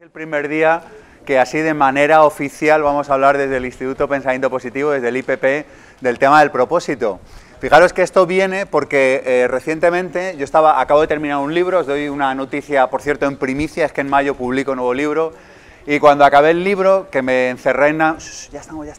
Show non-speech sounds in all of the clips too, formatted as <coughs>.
El primer día que así de manera oficial vamos a hablar desde el Instituto Pensamiento Positivo, desde el IPP, del tema del propósito. Fijaros que esto viene porque eh, recientemente yo estaba, acabo de terminar un libro, os doy una noticia, por cierto, en primicia, es que en mayo publico un nuevo libro, y cuando acabé el libro, que me encerré en... Navidad,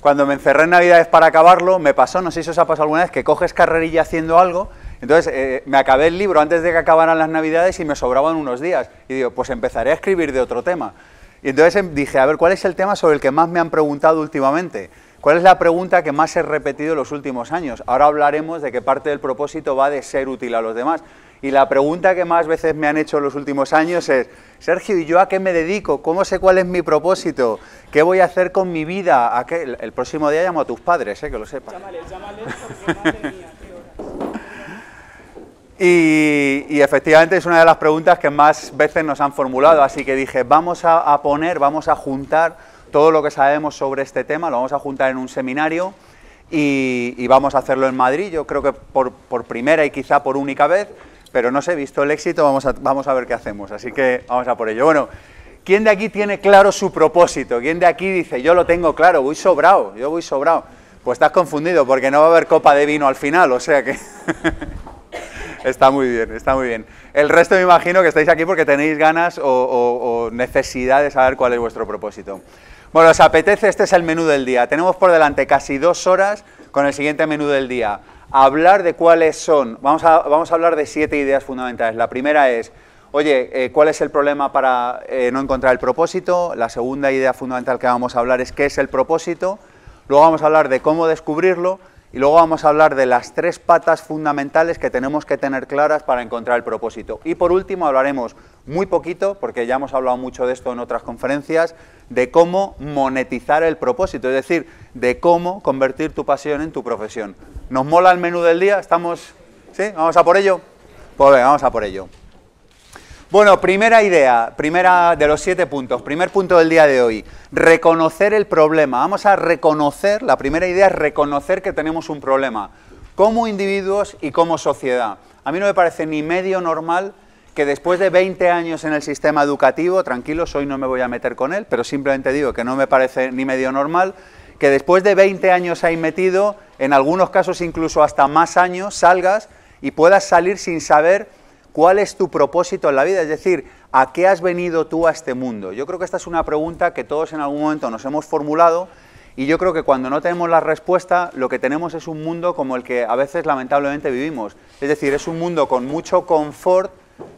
Cuando me encerré en Navidades para acabarlo, me pasó, no sé si os ha pasado alguna vez, que coges carrerilla haciendo algo entonces, eh, me acabé el libro antes de que acabaran las navidades y me sobraban unos días. Y digo, pues empezaré a escribir de otro tema. Y entonces em, dije, a ver, ¿cuál es el tema sobre el que más me han preguntado últimamente? ¿Cuál es la pregunta que más he repetido en los últimos años? Ahora hablaremos de qué parte del propósito va de ser útil a los demás. Y la pregunta que más veces me han hecho en los últimos años es, Sergio, ¿y yo a qué me dedico? ¿Cómo sé cuál es mi propósito? ¿Qué voy a hacer con mi vida? ¿A El próximo día llamo a tus padres, eh, que lo sepan. Llámale, llámale porque y, efectivamente es una de las preguntas que más veces nos han formulado, así que dije, vamos a, poner, vamos a juntar todo lo que sabemos sobre este tema, lo vamos a juntar en un seminario y, vamos a hacerlo en Madrid, yo creo que por, primera y quizá por única vez, pero no sé, visto el éxito, vamos a, vamos a ver qué hacemos, así que vamos a por ello. Bueno, ¿quién de aquí tiene claro su propósito? ¿Quién de aquí dice, yo lo tengo claro, voy sobrado, yo voy sobrado? Pues estás confundido porque no va a haber copa de vino al final, o sea que... <laughs> Está muy bien, está muy bien. El resto me imagino que estáis aquí porque tenéis ganas o, necesidad de saber cuál es vuestro propósito. Bueno, os apetece, este es el menú del día. Tenemos por delante casi dos horas con el siguiente menú del día. Hablar de cuáles son, vamos a, vamos a hablar de siete ideas fundamentales. La primera es, oye, eh, ¿cuál es el problema para eh, no encontrar el propósito? La segunda idea fundamental que vamos a hablar es qué es el propósito. Luego vamos a hablar de cómo descubrirlo y luego vamos a hablar de las tres patas fundamentales que tenemos que tener claras para encontrar el propósito. Y por último hablaremos muy poquito, porque ya hemos hablado mucho de esto en otras conferencias, de cómo monetizar el propósito, es decir, de cómo convertir tu pasión en tu profesión. ¿Nos mola el menú del día? ¿Estamos? ¿Sí? ¿Vamos a por ello? Pues venga, vamos a por ello. Bueno, primera idea, primera de los siete puntos, primer punto del día de hoy, reconocer el problema. Vamos a reconocer, la primera idea es reconocer que tenemos un problema, como individuos y como sociedad. A mí no me parece ni medio normal que después de 20 años en el sistema educativo, tranquilos, hoy no me voy a meter con él, pero simplemente digo que no me parece ni medio normal, que después de 20 años ahí metido, en algunos casos incluso hasta más años, salgas y puedas salir sin saber ¿Cuál es tu propósito en la vida? Es decir, ¿a qué has venido tú a este mundo? Yo creo que esta es una pregunta que todos en algún momento nos hemos formulado y yo creo que cuando no tenemos la respuesta, lo que tenemos es un mundo como el que a veces lamentablemente vivimos. Es decir, es un mundo con mucho confort,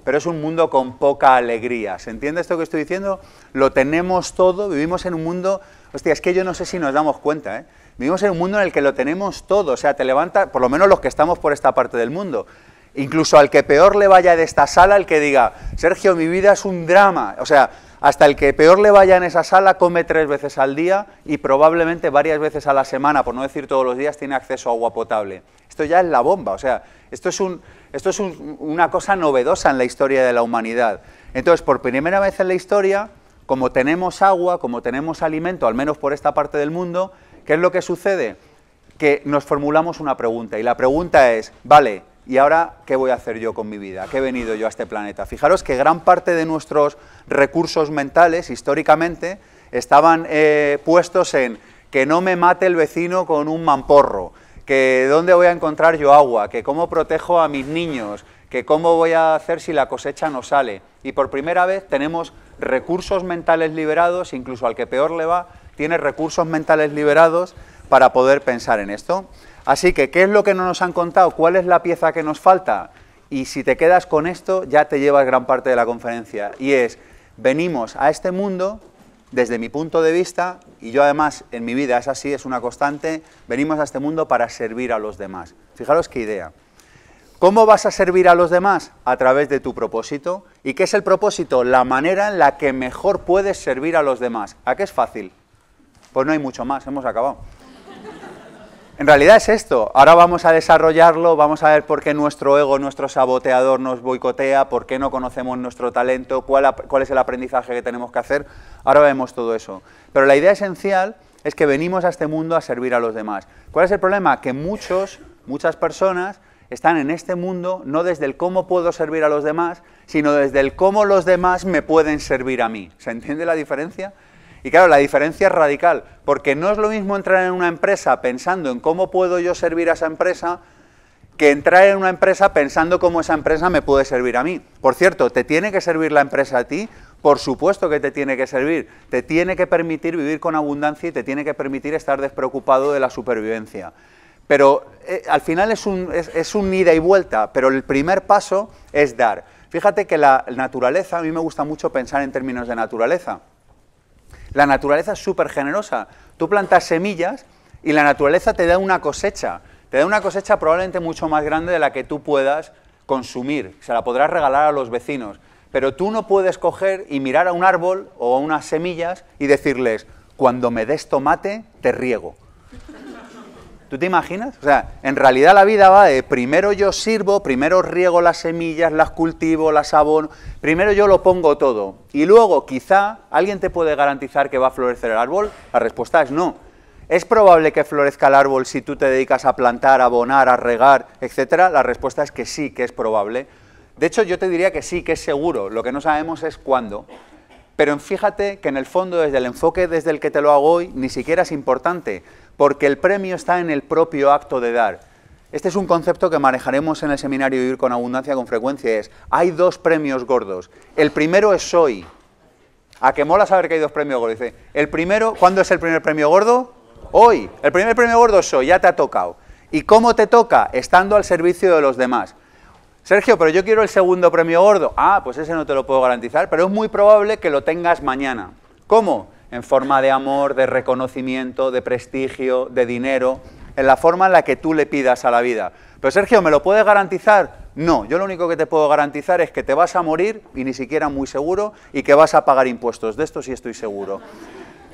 pero es un mundo con poca alegría. ¿Se entiende esto que estoy diciendo? Lo tenemos todo, vivimos en un mundo... Hostia, es que yo no sé si nos damos cuenta, ¿eh? Vivimos en un mundo en el que lo tenemos todo, o sea, te levantas, por lo menos los que estamos por esta parte del mundo, incluso al que peor le vaya de esta sala, el que diga, Sergio, mi vida es un drama. O sea, hasta el que peor le vaya en esa sala come tres veces al día y probablemente varias veces a la semana, por no decir todos los días, tiene acceso a agua potable. Esto ya es la bomba, o sea, esto es, un, esto es una cosa novedosa en la historia de la humanidad. Entonces, por primera vez en la historia, como tenemos agua, como tenemos alimento, al menos por esta parte del mundo, ¿qué es lo que sucede? Que nos formulamos una pregunta y la pregunta es, vale, ¿Y ahora qué voy a hacer yo con mi vida? ¿Qué he venido yo a este planeta? Fijaros que gran parte de nuestros recursos mentales, históricamente, estaban eh, puestos en que no me mate el vecino con un mamporro, que dónde voy a encontrar yo agua, que cómo protejo a mis niños, que cómo voy a hacer si la cosecha no sale. Y por primera vez tenemos recursos mentales liberados, incluso al que peor le va, tiene recursos mentales liberados para poder pensar en esto. Así que, ¿qué es lo que no nos han contado? ¿Cuál es la pieza que nos falta? Y si te quedas con esto, ya te llevas gran parte de la conferencia. Y es, venimos a este mundo, desde mi punto de vista, y yo además en mi vida es así, es una constante, venimos a este mundo para servir a los demás. Fijaros qué idea. ¿Cómo vas a servir a los demás? A través de tu propósito. ¿Y qué es el propósito? La manera en la que mejor puedes servir a los demás. ¿A qué es fácil? Pues no hay mucho más, hemos acabado. En realidad es esto, ahora vamos a desarrollarlo, vamos a ver por qué nuestro ego, nuestro saboteador nos boicotea, por qué no conocemos nuestro talento, cuál, es el aprendizaje que tenemos que hacer, ahora vemos todo eso. Pero la idea esencial es que venimos a este mundo a servir a los demás. ¿Cuál es el problema? Que muchos, muchas personas están en este mundo no desde el cómo puedo servir a los demás, sino desde el cómo los demás me pueden servir a mí. ¿Se entiende la diferencia? Y claro, la diferencia es radical, porque no es lo mismo entrar en una empresa pensando en cómo puedo yo servir a esa empresa que entrar en una empresa pensando cómo esa empresa me puede servir a mí. Por cierto, ¿te tiene que servir la empresa a ti? Por supuesto que te tiene que servir. Te tiene que permitir vivir con abundancia y te tiene que permitir estar despreocupado de la supervivencia. Pero eh, al final es un, es un ida y vuelta, pero el primer paso es dar. Fíjate que la naturaleza, a mí me gusta mucho pensar en términos de naturaleza. La naturaleza es súper generosa. Tú plantas semillas y la naturaleza te da una cosecha. Te da una cosecha probablemente mucho más grande de la que tú puedas consumir. Se la podrás regalar a los vecinos. Pero tú no puedes coger y mirar a un árbol o a unas semillas y decirles, cuando me des tomate, te riego. ¿Tú te imaginas? O sea, en realidad la vida va de primero yo sirvo, primero riego las semillas, las cultivo, las abono, primero yo lo pongo todo. Y luego, quizá, ¿alguien te puede garantizar que va a florecer el árbol? La respuesta es no. ¿Es probable que florezca el árbol si tú te dedicas a plantar, a abonar, a regar, etcétera? La respuesta es que sí, que es probable. De hecho, yo te diría que sí, que es seguro. Lo que no sabemos es cuándo. Pero fíjate que en el fondo, desde el enfoque desde el que te lo hago hoy, ni siquiera es importante porque el premio está en el propio acto de dar. Este es un concepto que manejaremos en el seminario Vivir con Abundancia con frecuencia, es, hay dos premios gordos. El primero es hoy. A que mola saber que hay dos premios gordos. Dice, el primero, ¿cuándo es el primer premio gordo? Hoy. El primer premio gordo es soy, ya te ha tocado. ¿Y cómo te toca? Estando al servicio de los demás. Sergio, pero yo quiero el segundo premio gordo. Ah, pues ese no te lo puedo garantizar, pero es muy probable que lo tengas mañana. ¿Cómo? en forma de amor, de reconocimiento, de prestigio, de dinero, en la forma en la que tú le pidas a la vida. Pero Sergio, ¿me lo puedes garantizar? No, yo lo único que te puedo garantizar es que te vas a morir, y ni siquiera muy seguro, y que vas a pagar impuestos. De esto sí estoy seguro.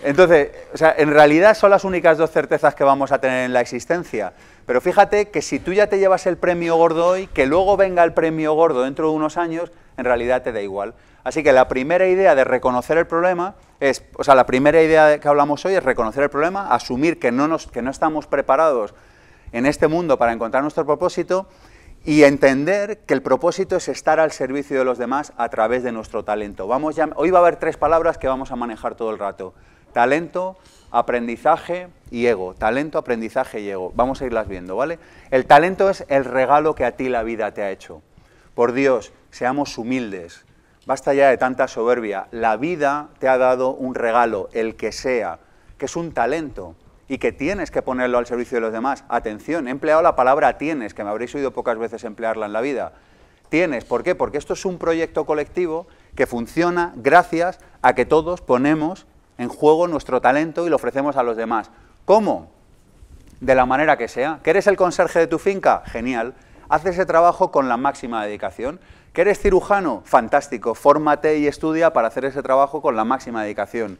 Entonces, en realidad son las únicas dos certezas que vamos a tener en la existencia. Pero fíjate que si tú ya te llevas el premio gordo hoy, que luego venga el premio gordo dentro de unos años, en realidad te da igual. Así que la primera idea de reconocer el problema es, o sea, la primera idea que hablamos hoy es reconocer el problema, asumir que no, que no estamos preparados en este mundo para encontrar nuestro propósito y entender que el propósito es estar al servicio de los demás a través de nuestro talento. Vamos hoy va a haber tres palabras que vamos a manejar todo el rato. Talento, aprendizaje y ego. Talento, aprendizaje y ego. Vamos a irlas viendo, ¿vale? El talento es el regalo que a ti la vida te ha hecho. Por Dios, seamos humildes, Basta ya de tanta soberbia. La vida te ha dado un regalo, el que sea, que es un talento y que tienes que ponerlo al servicio de los demás. Atención, he empleado la palabra tienes, que me habréis oído pocas veces emplearla en la vida. Tienes, ¿por qué? Porque esto es un proyecto colectivo que funciona gracias a que todos ponemos en juego nuestro talento y lo ofrecemos a los demás. ¿Cómo? De la manera que sea. ¿Que eres el conserje de tu finca? Genial. Haz ese trabajo con la máxima dedicación. ¿Que eres cirujano? Fantástico, fórmate y estudia para hacer ese trabajo con la máxima dedicación.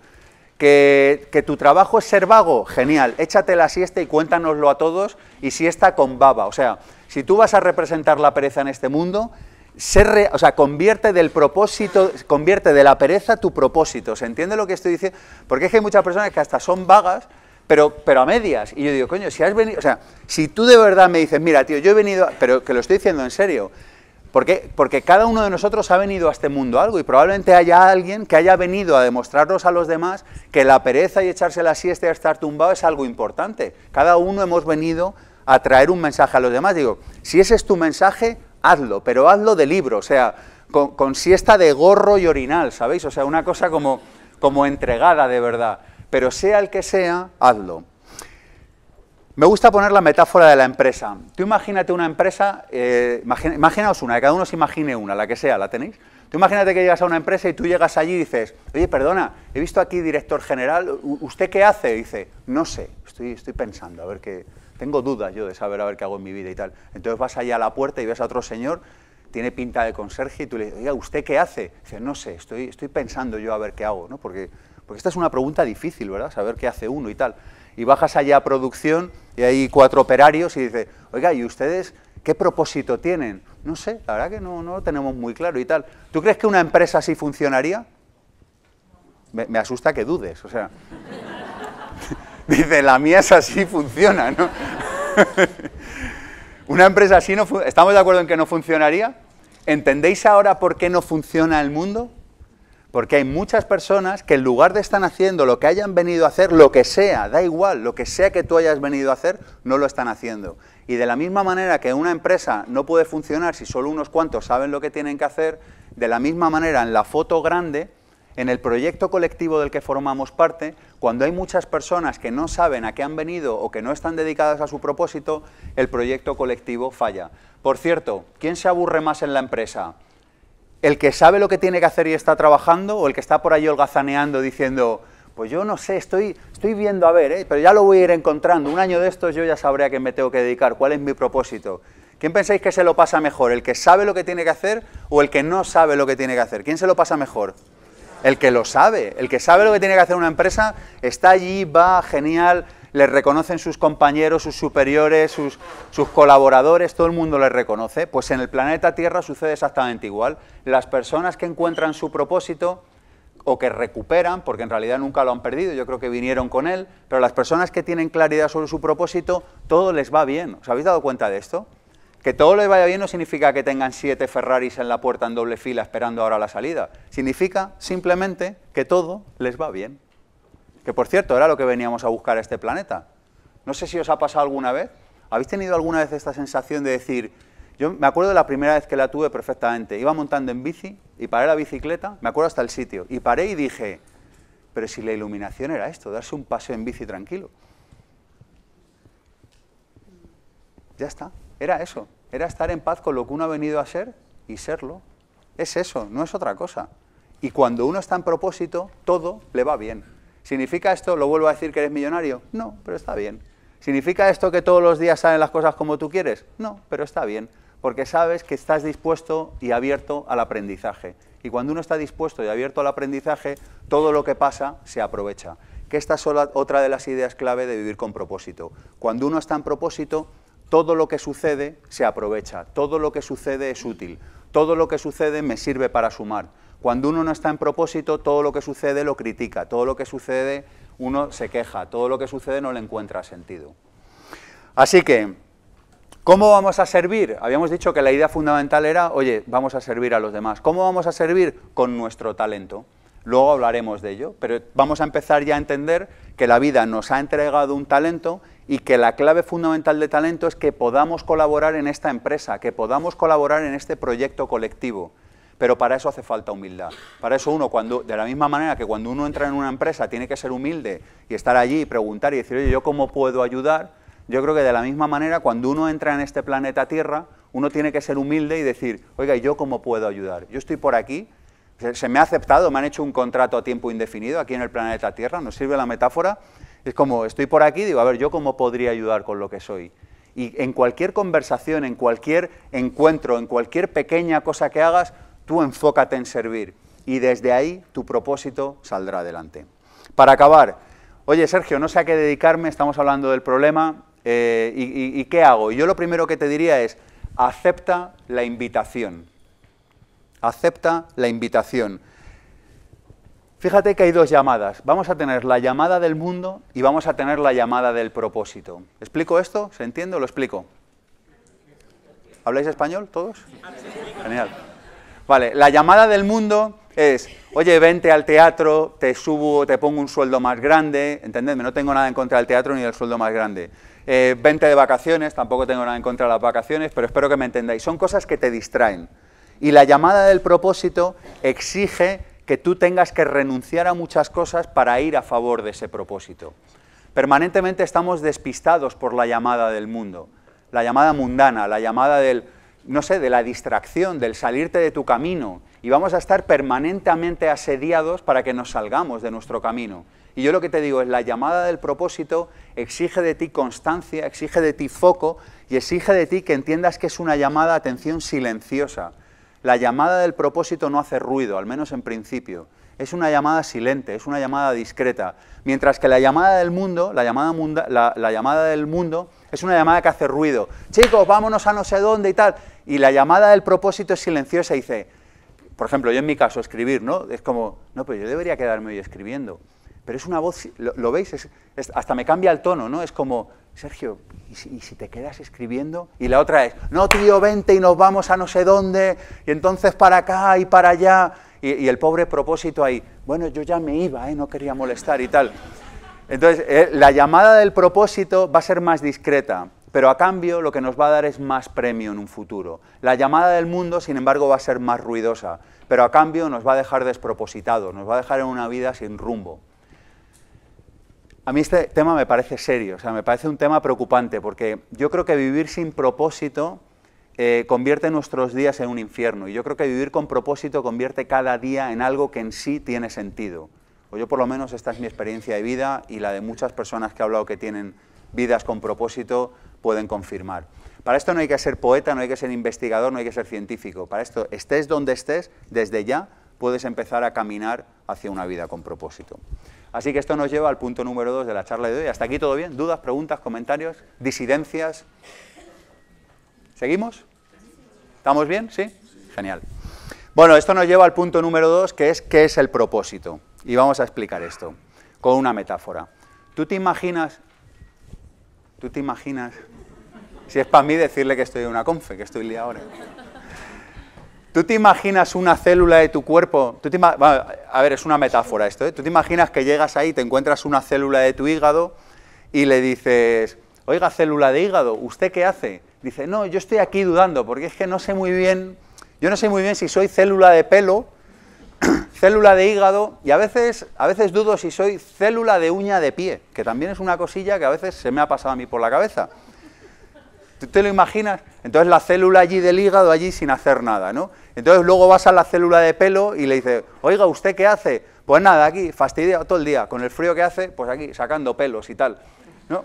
¿Que, tu trabajo es ser vago? Genial, échate la siesta y cuéntanoslo a todos y siesta con baba. O sea, si tú vas a representar la pereza en este mundo, convierte del propósito, convierte de la pereza tu propósito. ¿Se entiende lo que estoy diciendo? Porque es que hay muchas personas que hasta son vagas, pero, pero a medias. Y yo digo, coño, si has venido, o sea, si tú de verdad me dices, mira, tío, yo he venido, pero que lo estoy diciendo en serio, porque cada uno de nosotros ha venido a este mundo algo y probablemente haya alguien que haya venido a demostrarnos a los demás que la pereza y echarse la siesta y estar tumbado es algo importante. Cada uno hemos venido a traer un mensaje a los demás. Digo, si ese es tu mensaje, hazlo, pero hazlo de libro, o sea, con, siesta de gorro y orinal, ¿sabéis? O sea, una cosa como entregada de verdad. Pero sea el que sea, hazlo. Me gusta poner la metáfora de la empresa. Tú imagínate una empresa, eh, imaginaos una, que cada uno se imagine una, la que sea, ¿la tenéis? Tú imagínate que llegas a una empresa y tú llegas allí y dices, oye, perdona, he visto aquí director general, ¿usted qué hace? dice, no sé, estoy, estoy pensando, a ver qué, tengo dudas yo de saber a ver qué hago en mi vida y tal. Entonces vas allá a la puerta y ves a otro señor, tiene pinta de conserje y tú le dices, oiga, ¿usted qué hace? dice, no sé, estoy, estoy pensando yo a ver qué hago, ¿no? Porque, porque esta es una pregunta difícil, ¿verdad? Saber qué hace uno y tal y bajas allá a producción y hay cuatro operarios y dices, oiga, ¿y ustedes qué propósito tienen? No sé, la verdad que no, no lo tenemos muy claro y tal. ¿Tú crees que una empresa así funcionaría? Me, asusta que dudes, o sea... <laughs> dice, la mía es así, funciona, ¿no? <laughs> una empresa así no... ¿Estamos de acuerdo en que no funcionaría? ¿Entendéis ahora por qué no funciona el mundo? Porque hay muchas personas que en lugar de estar haciendo lo que hayan venido a hacer, lo que sea, da igual, lo que sea que tú hayas venido a hacer, no lo están haciendo. Y de la misma manera que una empresa no puede funcionar si solo unos cuantos saben lo que tienen que hacer, de la misma manera en la foto grande, en el proyecto colectivo del que formamos parte, cuando hay muchas personas que no saben a qué han venido o que no están dedicadas a su propósito, el proyecto colectivo falla. Por cierto, ¿quién se aburre más en la empresa? el que sabe lo que tiene que hacer y está trabajando, o el que está por ahí holgazaneando diciendo, pues yo no sé, estoy, estoy viendo a ver, ¿eh? pero ya lo voy a ir encontrando. Un año de estos yo ya sabré a qué me tengo que dedicar, cuál es mi propósito. ¿Quién pensáis que se lo pasa mejor? ¿El que sabe lo que tiene que hacer o el que no sabe lo que tiene que hacer? ¿Quién se lo pasa mejor? El que lo sabe, el que sabe lo que tiene que hacer una empresa, está allí, va, genial, les reconocen sus compañeros, sus superiores, sus, colaboradores, todo el mundo les reconoce. Pues en el planeta Tierra sucede exactamente igual. Las personas que encuentran su propósito o que recuperan, porque en realidad nunca lo han perdido, yo creo que vinieron con él, pero las personas que tienen claridad sobre su propósito, todo les va bien. ¿Os habéis dado cuenta de esto? Que todo les vaya bien no significa que tengan siete Ferraris en la puerta en doble fila esperando ahora la salida. Significa simplemente que todo les va bien que por cierto era lo que veníamos a buscar a este planeta. No sé si os ha pasado alguna vez, ¿habéis tenido alguna vez esta sensación de decir, yo me acuerdo de la primera vez que la tuve perfectamente, iba montando en bici y paré la bicicleta, me acuerdo hasta el sitio, y paré y dije, pero si la iluminación era esto, darse un paseo en bici tranquilo. Ya está, era eso, era estar en paz con lo que uno ha venido a ser y serlo. Es eso, no es otra cosa. Y cuando uno está en propósito, todo le va bien. ¿Significa esto, lo vuelvo a decir, que eres millonario? No, pero está bien. ¿Significa esto que todos los días salen las cosas como tú quieres? No, pero está bien, porque sabes que estás dispuesto y abierto al aprendizaje. Y cuando uno está dispuesto y abierto al aprendizaje, todo lo que pasa se aprovecha. Que esta es otra de las ideas clave de vivir con propósito. Cuando uno está en propósito, todo lo que sucede se aprovecha, todo lo que sucede es útil, todo lo que sucede me sirve para sumar cuando uno no está en propósito, todo lo que sucede lo critica, todo lo que sucede uno se queja, todo lo que sucede no le encuentra sentido. Así que, ¿cómo vamos a servir? Habíamos dicho que la idea fundamental era, oye, vamos a servir a los demás. ¿Cómo vamos a servir? Con nuestro talento. Luego hablaremos de ello, pero vamos a empezar ya a entender que la vida nos ha entregado un talento y que la clave fundamental de talento es que podamos colaborar en esta empresa, que podamos colaborar en este proyecto colectivo. Pero para eso hace falta humildad. Para eso uno, cuando, de la misma manera que cuando uno entra en una empresa, tiene que ser humilde y estar allí y preguntar y decir, oye, ¿yo cómo puedo ayudar? Yo creo que de la misma manera, cuando uno entra en este planeta Tierra, uno tiene que ser humilde y decir, oiga, yo cómo puedo ayudar? Yo estoy por aquí, se, se me ha aceptado, me han hecho un contrato a tiempo indefinido aquí en el planeta Tierra, nos sirve la metáfora, es como, estoy por aquí, digo, a ver, ¿yo cómo podría ayudar con lo que soy? Y en cualquier conversación, en cualquier encuentro, en cualquier pequeña cosa que hagas, tú enfócate en servir y desde ahí tu propósito saldrá adelante. Para acabar, oye Sergio, no sé a qué dedicarme, estamos hablando del problema, eh, y, y, qué hago? Yo lo primero que te diría es, acepta la invitación. Acepta la invitación. Fíjate que hay dos llamadas. Vamos a tener la llamada del mundo y vamos a tener la llamada del propósito. ¿Explico esto? ¿Se entiende? ¿Lo explico? ¿Habláis español todos? Genial. Vale, la llamada del mundo es, oye, vente al teatro, te subo, te pongo un sueldo más grande, entendedme, no tengo nada en contra del teatro ni del sueldo más grande. Eh, vente de vacaciones, tampoco tengo nada en contra de las vacaciones, pero espero que me entendáis. Son cosas que te distraen. Y la llamada del propósito exige que tú tengas que renunciar a muchas cosas para ir a favor de ese propósito. Permanentemente estamos despistados por la llamada del mundo, la llamada mundana, la llamada del no sé, de la distracción, del salirte de tu camino. Y vamos a estar permanentemente asediados para que nos salgamos de nuestro camino. Y yo lo que te digo es, la llamada del propósito exige de ti constancia, exige de ti foco y exige de ti que entiendas que es una llamada a atención silenciosa. La llamada del propósito no hace ruido, al menos en principio. Es una llamada silente, es una llamada discreta. Mientras que la llamada del mundo, la llamada, la llamada del mundo, es una llamada que hace ruido. Chicos, vámonos a no sé dónde y tal y la llamada del propósito es silenciosa y dice, por ejemplo, yo en mi caso, escribir, ¿no? Es como, no, pero pues yo debería quedarme hoy escribiendo. Pero es una voz, ¿lo, veis? Es, hasta me cambia el tono, ¿no? Es como, Sergio, ¿y si, te quedas escribiendo? Y la otra es, no, tío, vente y nos vamos a no sé dónde, y entonces para acá y para allá. Y, el pobre propósito ahí, bueno, yo ya me iba, ¿eh? no quería molestar y tal. Entonces, eh, la llamada del propósito va a ser más discreta pero a cambio lo que nos va a dar es más premio en un futuro. La llamada del mundo, sin embargo, va a ser más ruidosa, pero a cambio nos va a dejar despropositados, nos va a dejar en una vida sin rumbo. A mí este tema me parece serio, o sea, me parece un tema preocupante, porque yo creo que vivir sin propósito eh, convierte nuestros días en un infierno, y yo creo que vivir con propósito convierte cada día en algo que en sí tiene sentido. O yo por lo menos esta es mi experiencia de vida y la de muchas personas que he hablado que tienen vidas con propósito, pueden confirmar. Para esto no hay que ser poeta, no hay que ser investigador, no hay que ser científico. Para esto, estés donde estés, desde ya puedes empezar a caminar hacia una vida con propósito. Así que esto nos lleva al punto número dos de la charla de hoy. Hasta aquí todo bien. ¿Dudas, preguntas, comentarios, disidencias? ¿Seguimos? ¿Estamos bien? ¿Sí? Genial. Bueno, esto nos lleva al punto número dos, que es qué es el propósito. Y vamos a explicar esto con una metáfora. ¿Tú te imaginas? ¿Tú te imaginas? Si es para mí, decirle que estoy en una confe, que estoy liado ahora. ¿Tú te imaginas una célula de tu cuerpo? ¿Tú te a ver, es una metáfora esto. ¿eh? ¿Tú te imaginas que llegas ahí, te encuentras una célula de tu hígado y le dices, oiga, célula de hígado, ¿usted qué hace? Dice, no, yo estoy aquí dudando porque es que no sé muy bien, yo no sé muy bien si soy célula de pelo, <clears throat> célula de hígado y a veces, a veces dudo si soy célula de uña de pie, que también es una cosilla que a veces se me ha pasado a mí por la cabeza. ¿Tú te lo imaginas? Entonces la célula allí del hígado, allí sin hacer nada, ¿no? Entonces luego vas a la célula de pelo y le dices, oiga, ¿usted qué hace? Pues nada, aquí, fastidiado todo el día, con el frío que hace, pues aquí, sacando pelos y tal, ¿no?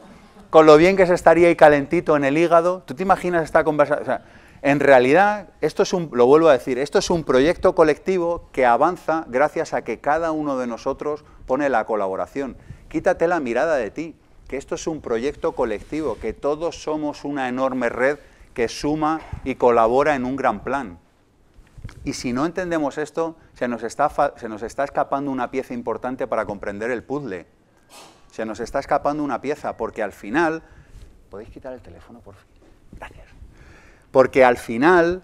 Con lo bien que se estaría ahí calentito en el hígado, ¿tú te imaginas esta conversación? O sea, en realidad, esto es un, lo vuelvo a decir, esto es un proyecto colectivo que avanza gracias a que cada uno de nosotros pone la colaboración. Quítate la mirada de ti, que esto es un proyecto colectivo, que todos somos una enorme red que suma y colabora en un gran plan. Y si no entendemos esto, se nos está, escapando una pieza importante para comprender el puzzle. Se nos está escapando una pieza, porque al final... ¿Podéis quitar el teléfono, por fin? Gracias. Porque al final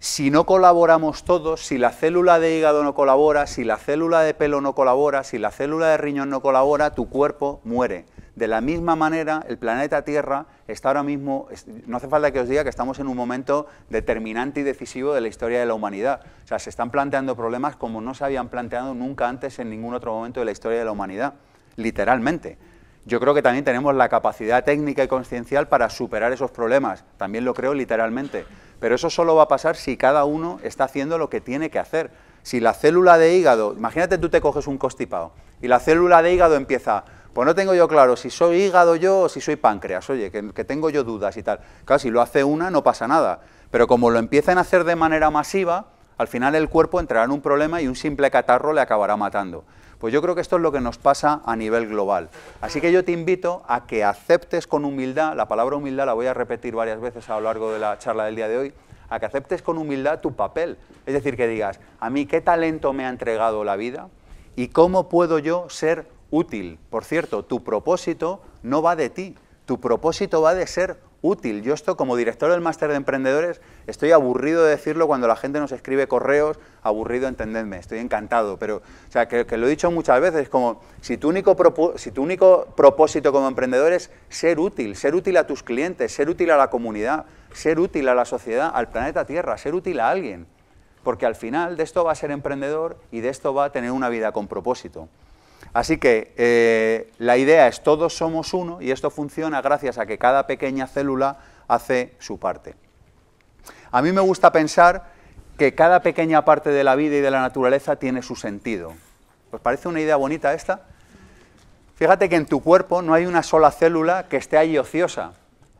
si no colaboramos todos, si la célula de hígado no colabora, si la célula de pelo no colabora, si la célula de riñón no colabora, tu cuerpo muere. De la misma manera, el planeta Tierra está ahora mismo, no hace falta que os diga que estamos en un momento determinante y decisivo de la historia de la humanidad. O sea, se están planteando problemas como no se habían planteado nunca antes en ningún otro momento de la historia de la humanidad, literalmente. Yo creo que también tenemos la capacidad técnica y conciencial para superar esos problemas, también lo creo literalmente. Pero eso solo va a pasar si cada uno está haciendo lo que tiene que hacer. Si la célula de hígado, imagínate tú te coges un costipado y la célula de hígado empieza, pues no tengo yo claro si soy hígado yo o si soy páncreas, oye, que, tengo yo dudas y tal. Claro, si lo hace una no pasa nada, pero como lo empiezan a hacer de manera masiva, al final el cuerpo entrará en un problema y un simple catarro le acabará matando. Pues yo creo que esto es lo que nos pasa a nivel global. Así que yo te invito a que aceptes con humildad, la palabra humildad la voy a repetir varias veces a lo largo de la charla del día de hoy, a que aceptes con humildad tu papel. Es decir, que digas, a mí qué talento me ha entregado la vida y cómo puedo yo ser útil. Por cierto, tu propósito no va de ti, tu propósito va de ser útil. Yo esto como director del máster de emprendedores estoy aburrido de decirlo cuando la gente nos escribe correos, aburrido, entendedme, estoy encantado, pero o sea, que, lo he dicho muchas veces, como si tu, único si tu único propósito como emprendedor es ser útil, ser útil a tus clientes, ser útil a la comunidad, ser útil a la sociedad, al planeta Tierra, ser útil a alguien, porque al final de esto va a ser emprendedor y de esto va a tener una vida con propósito. Así que eh, la idea es todos somos uno y esto funciona gracias a que cada pequeña célula hace su parte. A mí me gusta pensar que cada pequeña parte de la vida y de la naturaleza tiene su sentido. ¿Os parece una idea bonita esta? Fíjate que en tu cuerpo no hay una sola célula que esté ahí ociosa.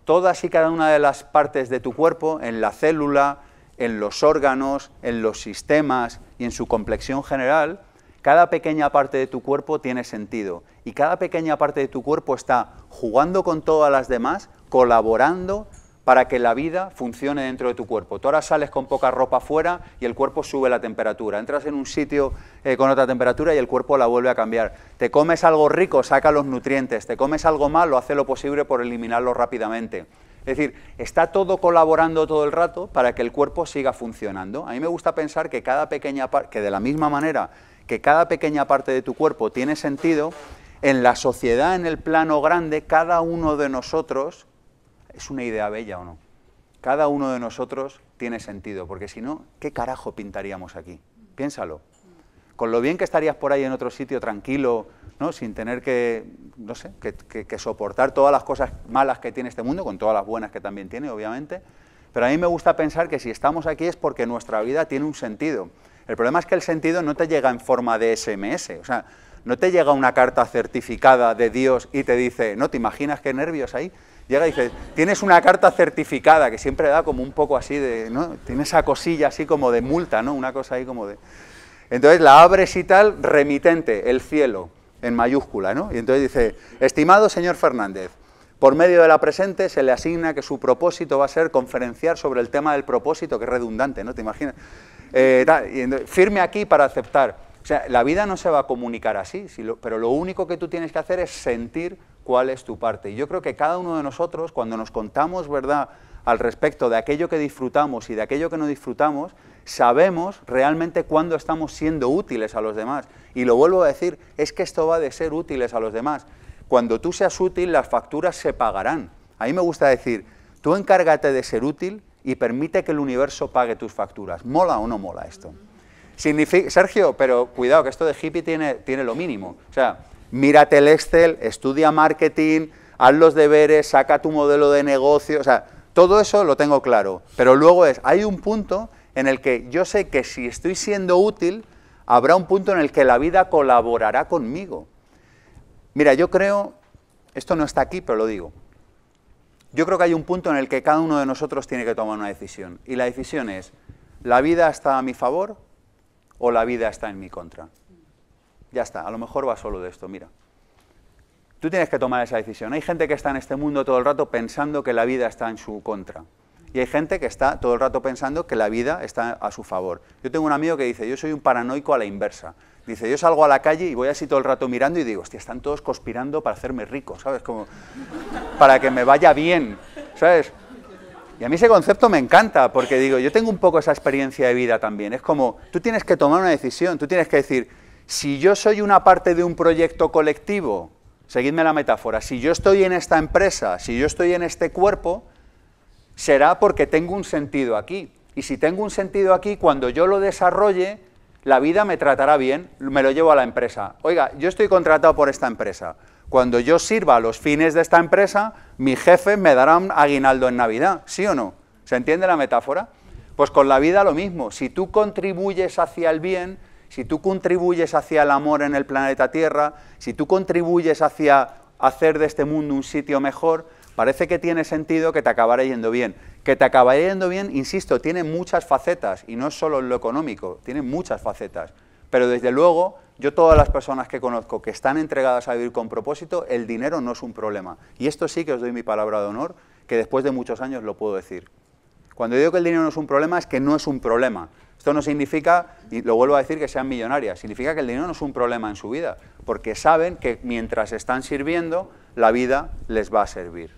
Todas y cada una de las partes de tu cuerpo, en la célula, en los órganos, en los sistemas y en su complexión general, cada pequeña parte de tu cuerpo tiene sentido y cada pequeña parte de tu cuerpo está jugando con todas las demás, colaborando para que la vida funcione dentro de tu cuerpo. Tú ahora sales con poca ropa fuera y el cuerpo sube la temperatura. Entras en un sitio eh, con otra temperatura y el cuerpo la vuelve a cambiar. Te comes algo rico, saca los nutrientes. Te comes algo malo, hace lo posible por eliminarlo rápidamente. Es decir, está todo colaborando todo el rato para que el cuerpo siga funcionando. A mí me gusta pensar que cada pequeña parte, que de la misma manera que cada pequeña parte de tu cuerpo tiene sentido, en la sociedad, en el plano grande, cada uno de nosotros, es una idea bella o no, cada uno de nosotros tiene sentido, porque si no, ¿qué carajo pintaríamos aquí? Piénsalo. Con lo bien que estarías por ahí en otro sitio tranquilo, ¿no? sin tener que, no sé, que, que soportar todas las cosas malas que tiene este mundo, con todas las buenas que también tiene, obviamente, pero a mí me gusta pensar que si estamos aquí es porque nuestra vida tiene un sentido. El problema es que el sentido no te llega en forma de SMS, o sea, no te llega una carta certificada de Dios y te dice, no, ¿te imaginas qué nervios hay? Llega y dice, tienes una carta certificada, que siempre da como un poco así de, ¿no? Tiene esa cosilla así como de multa, ¿no? Una cosa ahí como de... Entonces la abres y tal, remitente, el cielo, en mayúscula, ¿no? Y entonces dice, estimado señor Fernández, por medio de la presente se le asigna que su propósito va a ser conferenciar sobre el tema del propósito, que es redundante, ¿no? ¿Te imaginas? Eh, firme aquí para aceptar. O sea, la vida no se va a comunicar así, pero lo único que tú tienes que hacer es sentir cuál es tu parte. Y yo creo que cada uno de nosotros, cuando nos contamos verdad al respecto de aquello que disfrutamos y de aquello que no disfrutamos, sabemos realmente cuándo estamos siendo útiles a los demás. Y lo vuelvo a decir, es que esto va de ser útiles a los demás cuando tú seas útil, las facturas se pagarán. A mí me gusta decir, tú encárgate de ser útil y permite que el universo pague tus facturas. ¿Mola o no mola esto? Sergio, pero cuidado, que esto de hippie tiene, tiene lo mínimo. O sea, mírate el Excel, estudia marketing, haz los deberes, saca tu modelo de negocio, o sea, todo eso lo tengo claro. Pero luego es, hay un punto en el que yo sé que si estoy siendo útil, habrá un punto en el que la vida colaborará conmigo. Mira, yo creo, esto no está aquí, pero lo digo. Yo creo que hay un punto en el que cada uno de nosotros tiene que tomar una decisión. Y la decisión es, ¿la vida está a mi favor o la vida está en mi contra? Ya está, a lo mejor va solo de esto, mira. Tú tienes que tomar esa decisión. Hay gente que está en este mundo todo el rato pensando que la vida está en su contra. Y hay gente que está todo el rato pensando que la vida está a su favor. Yo tengo un amigo que dice, yo soy un paranoico a la inversa. Dice, yo salgo a la calle y voy así todo el rato mirando y digo, hostia, están todos conspirando para hacerme rico, ¿sabes? Como para que me vaya bien, ¿sabes? Y a mí ese concepto me encanta, porque digo, yo tengo un poco esa experiencia de vida también. Es como, tú tienes que tomar una decisión, tú tienes que decir, si yo soy una parte de un proyecto colectivo, seguidme la metáfora, si yo estoy en esta empresa, si yo estoy en este cuerpo, será porque tengo un sentido aquí. Y si tengo un sentido aquí, cuando yo lo desarrolle, la vida me tratará bien, me lo llevo a la empresa. Oiga, yo estoy contratado por esta empresa. Cuando yo sirva a los fines de esta empresa, mi jefe me dará un aguinaldo en Navidad, ¿sí o no? ¿Se entiende la metáfora? Pues con la vida lo mismo. Si tú contribuyes hacia el bien, si tú contribuyes hacia el amor en el planeta Tierra, si tú contribuyes hacia hacer de este mundo un sitio mejor, parece que tiene sentido que te acabará yendo bien que te acabaría yendo bien, insisto, tiene muchas facetas y no es solo en lo económico, tiene muchas facetas. Pero desde luego, yo todas las personas que conozco que están entregadas a vivir con propósito, el dinero no es un problema. Y esto sí que os doy mi palabra de honor, que después de muchos años lo puedo decir. Cuando digo que el dinero no es un problema, es que no es un problema. Esto no significa, y lo vuelvo a decir, que sean millonarias, significa que el dinero no es un problema en su vida, porque saben que mientras están sirviendo, la vida les va a servir.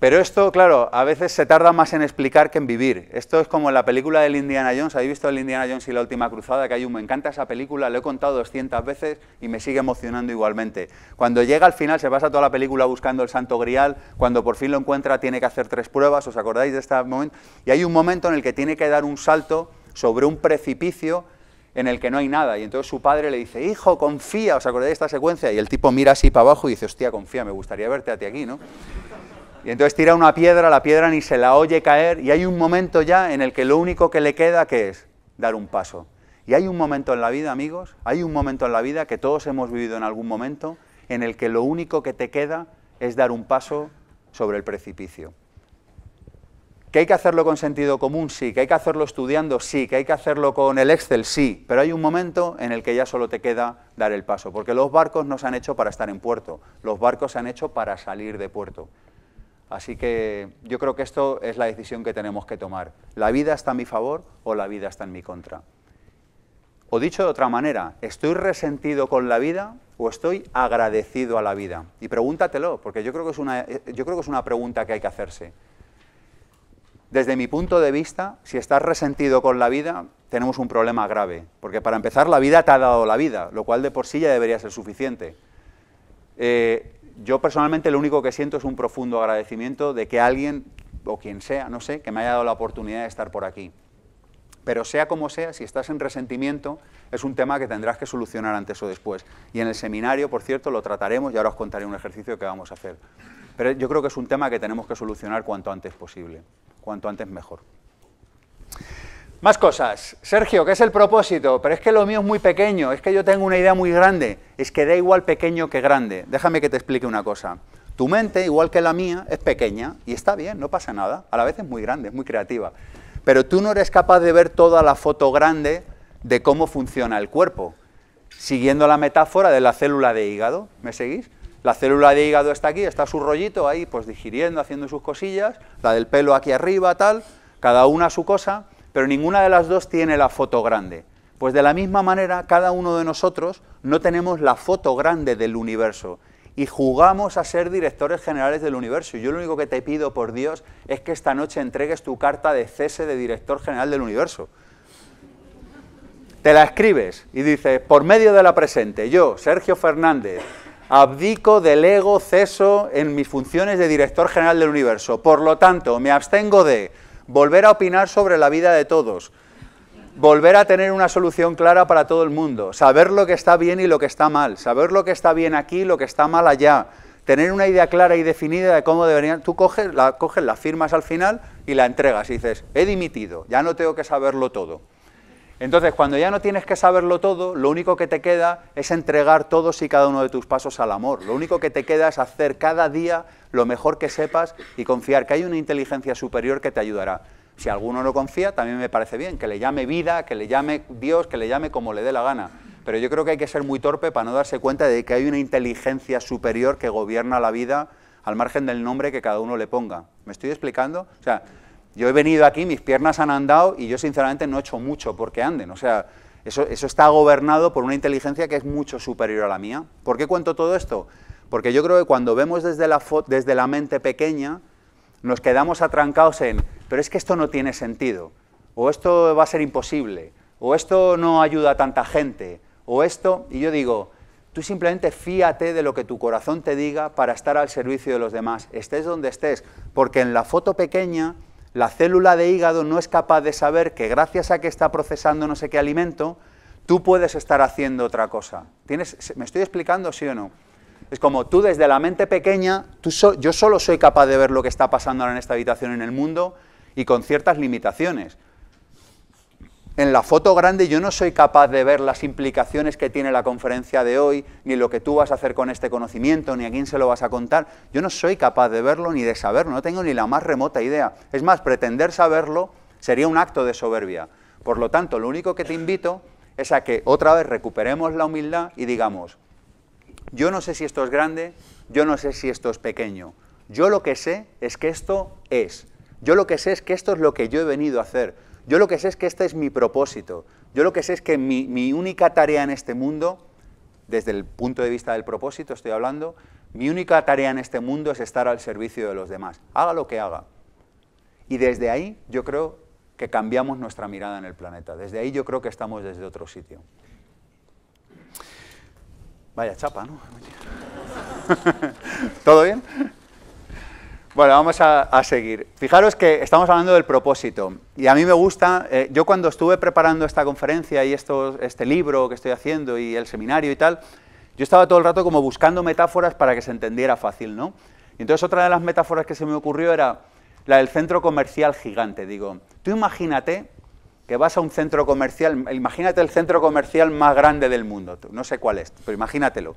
Pero esto, claro, a veces se tarda más en explicar que en vivir. Esto es como la película del Indiana Jones. ¿Habéis visto el Indiana Jones y la última cruzada? Que hay un me encanta esa película, lo he contado 200 veces y me sigue emocionando igualmente. Cuando llega al final, se pasa toda la película buscando el santo grial. Cuando por fin lo encuentra, tiene que hacer tres pruebas. ¿Os acordáis de este momento? Y hay un momento en el que tiene que dar un salto sobre un precipicio en el que no hay nada. Y entonces su padre le dice, hijo, confía. ¿Os acordáis de esta secuencia? Y el tipo mira así para abajo y dice, hostia, confía, me gustaría verte a ti aquí, ¿no? Y entonces tira una piedra, la piedra ni se la oye caer y hay un momento ya en el que lo único que le queda que es dar un paso. Y hay un momento en la vida, amigos, hay un momento en la vida que todos hemos vivido en algún momento en el que lo único que te queda es dar un paso sobre el precipicio. ¿Que hay que hacerlo con sentido común? Sí. ¿Que hay que hacerlo estudiando? Sí. ¿Que hay que hacerlo con el Excel? Sí. Pero hay un momento en el que ya solo te queda dar el paso, porque los barcos no se han hecho para estar en puerto, los barcos se han hecho para salir de puerto. Así que yo creo que esto es la decisión que tenemos que tomar. ¿La vida está a mi favor o la vida está en mi contra? O dicho de otra manera, ¿estoy resentido con la vida o estoy agradecido a la vida? Y pregúntatelo, porque yo creo que es una, yo creo que es una pregunta que hay que hacerse. Desde mi punto de vista, si estás resentido con la vida, tenemos un problema grave, porque para empezar la vida te ha dado la vida, lo cual de por sí ya debería ser suficiente. Eh, yo personalmente lo único que siento es un profundo agradecimiento de que alguien, o quien sea, no sé, que me haya dado la oportunidad de estar por aquí. Pero sea como sea, si estás en resentimiento, es un tema que tendrás que solucionar antes o después. Y en el seminario, por cierto, lo trataremos y ahora os contaré un ejercicio que vamos a hacer. Pero yo creo que es un tema que tenemos que solucionar cuanto antes posible, cuanto antes mejor. Más cosas. Sergio, ¿qué es el propósito? Pero es que lo mío es muy pequeño, es que yo tengo una idea muy grande. Es que da igual pequeño que grande. Déjame que te explique una cosa. Tu mente, igual que la mía, es pequeña y está bien, no pasa nada. A la vez es muy grande, es muy creativa. Pero tú no eres capaz de ver toda la foto grande de cómo funciona el cuerpo. Siguiendo la metáfora de la célula de hígado, ¿me seguís? La célula de hígado está aquí, está su rollito ahí, pues digiriendo, haciendo sus cosillas, la del pelo aquí arriba, tal, cada una su cosa, pero ninguna de las dos tiene la foto grande. Pues de la misma manera, cada uno de nosotros no tenemos la foto grande del universo y jugamos a ser directores generales del universo. Y yo lo único que te pido por Dios es que esta noche entregues tu carta de cese de director general del universo. Te la escribes y dices, por medio de la presente, yo, Sergio Fernández, abdico, ego ceso en mis funciones de director general del universo. Por lo tanto, me abstengo de volver a opinar sobre la vida de todos, volver a tener una solución clara para todo el mundo, saber lo que está bien y lo que está mal, saber lo que está bien aquí y lo que está mal allá, tener una idea clara y definida de cómo deberían... Tú coges la, coges, la firmas al final y la entregas y dices, he dimitido, ya no tengo que saberlo todo. Entonces, cuando ya no tienes que saberlo todo, lo único que te queda es entregar todos y cada uno de tus pasos al amor. Lo único que te queda es hacer cada día lo mejor que sepas y confiar que hay una inteligencia superior que te ayudará. Si alguno no confía, también me parece bien, que le llame vida, que le llame Dios, que le llame como le dé la gana. Pero yo creo que hay que ser muy torpe para no darse cuenta de que hay una inteligencia superior que gobierna la vida al margen del nombre que cada uno le ponga. ¿Me estoy explicando? O sea, yo he venido aquí, mis piernas han andado y yo sinceramente no he hecho mucho porque anden. O sea, eso, está gobernado por una inteligencia que es mucho superior a la mía. ¿Por qué cuento todo esto? Porque yo creo que cuando vemos desde la, desde la mente pequeña, nos quedamos atrancados en, pero es que esto no tiene sentido, o esto va a ser imposible, o esto no ayuda a tanta gente, o esto, y yo digo, tú simplemente fíate de lo que tu corazón te diga para estar al servicio de los demás, estés donde estés, porque en la foto pequeña la célula de hígado no es capaz de saber que gracias a que está procesando no sé qué alimento, tú puedes estar haciendo otra cosa. ¿Tienes, ¿Me estoy explicando sí o no? Es como tú desde la mente pequeña, yo solo soy capaz de ver lo que está pasando ahora en esta habitación en el mundo y con ciertas limitaciones. En la foto grande yo no soy capaz de ver las implicaciones que tiene la conferencia de hoy, ni lo que tú vas a hacer con este conocimiento, ni a quién se lo vas a contar. Yo no soy capaz de verlo ni de saberlo, no tengo ni la más remota idea. Es más, pretender saberlo sería un acto de soberbia. Por lo tanto, lo único que te invito es a que otra vez recuperemos la humildad y digamos, yo no sé si esto es grande, yo no sé si esto es pequeño. Yo lo que sé es que esto es. Yo lo que sé es que esto es lo que yo he venido a hacer. Yo lo que sé es que este es mi propósito. Yo lo que sé es que mi, única tarea en este mundo, desde el punto de vista del propósito estoy hablando, mi única tarea en este mundo es estar al servicio de los demás. Haga lo que haga. Y desde ahí yo creo que cambiamos nuestra mirada en el planeta. Desde ahí yo creo que estamos desde otro sitio. Vaya chapa, ¿no? <laughs> ¿Todo bien? Bueno, vamos a, seguir. Fijaros que estamos hablando del propósito y a mí me gusta, eh, yo cuando estuve preparando esta conferencia y esto, este libro que estoy haciendo y el seminario y tal, yo estaba todo el rato como buscando metáforas para que se entendiera fácil, ¿no? Y entonces otra de las metáforas que se me ocurrió era la del centro comercial gigante. Digo, tú imagínate que vas a un centro comercial, imagínate el centro comercial más grande del mundo, no sé cuál es, pero imagínatelo.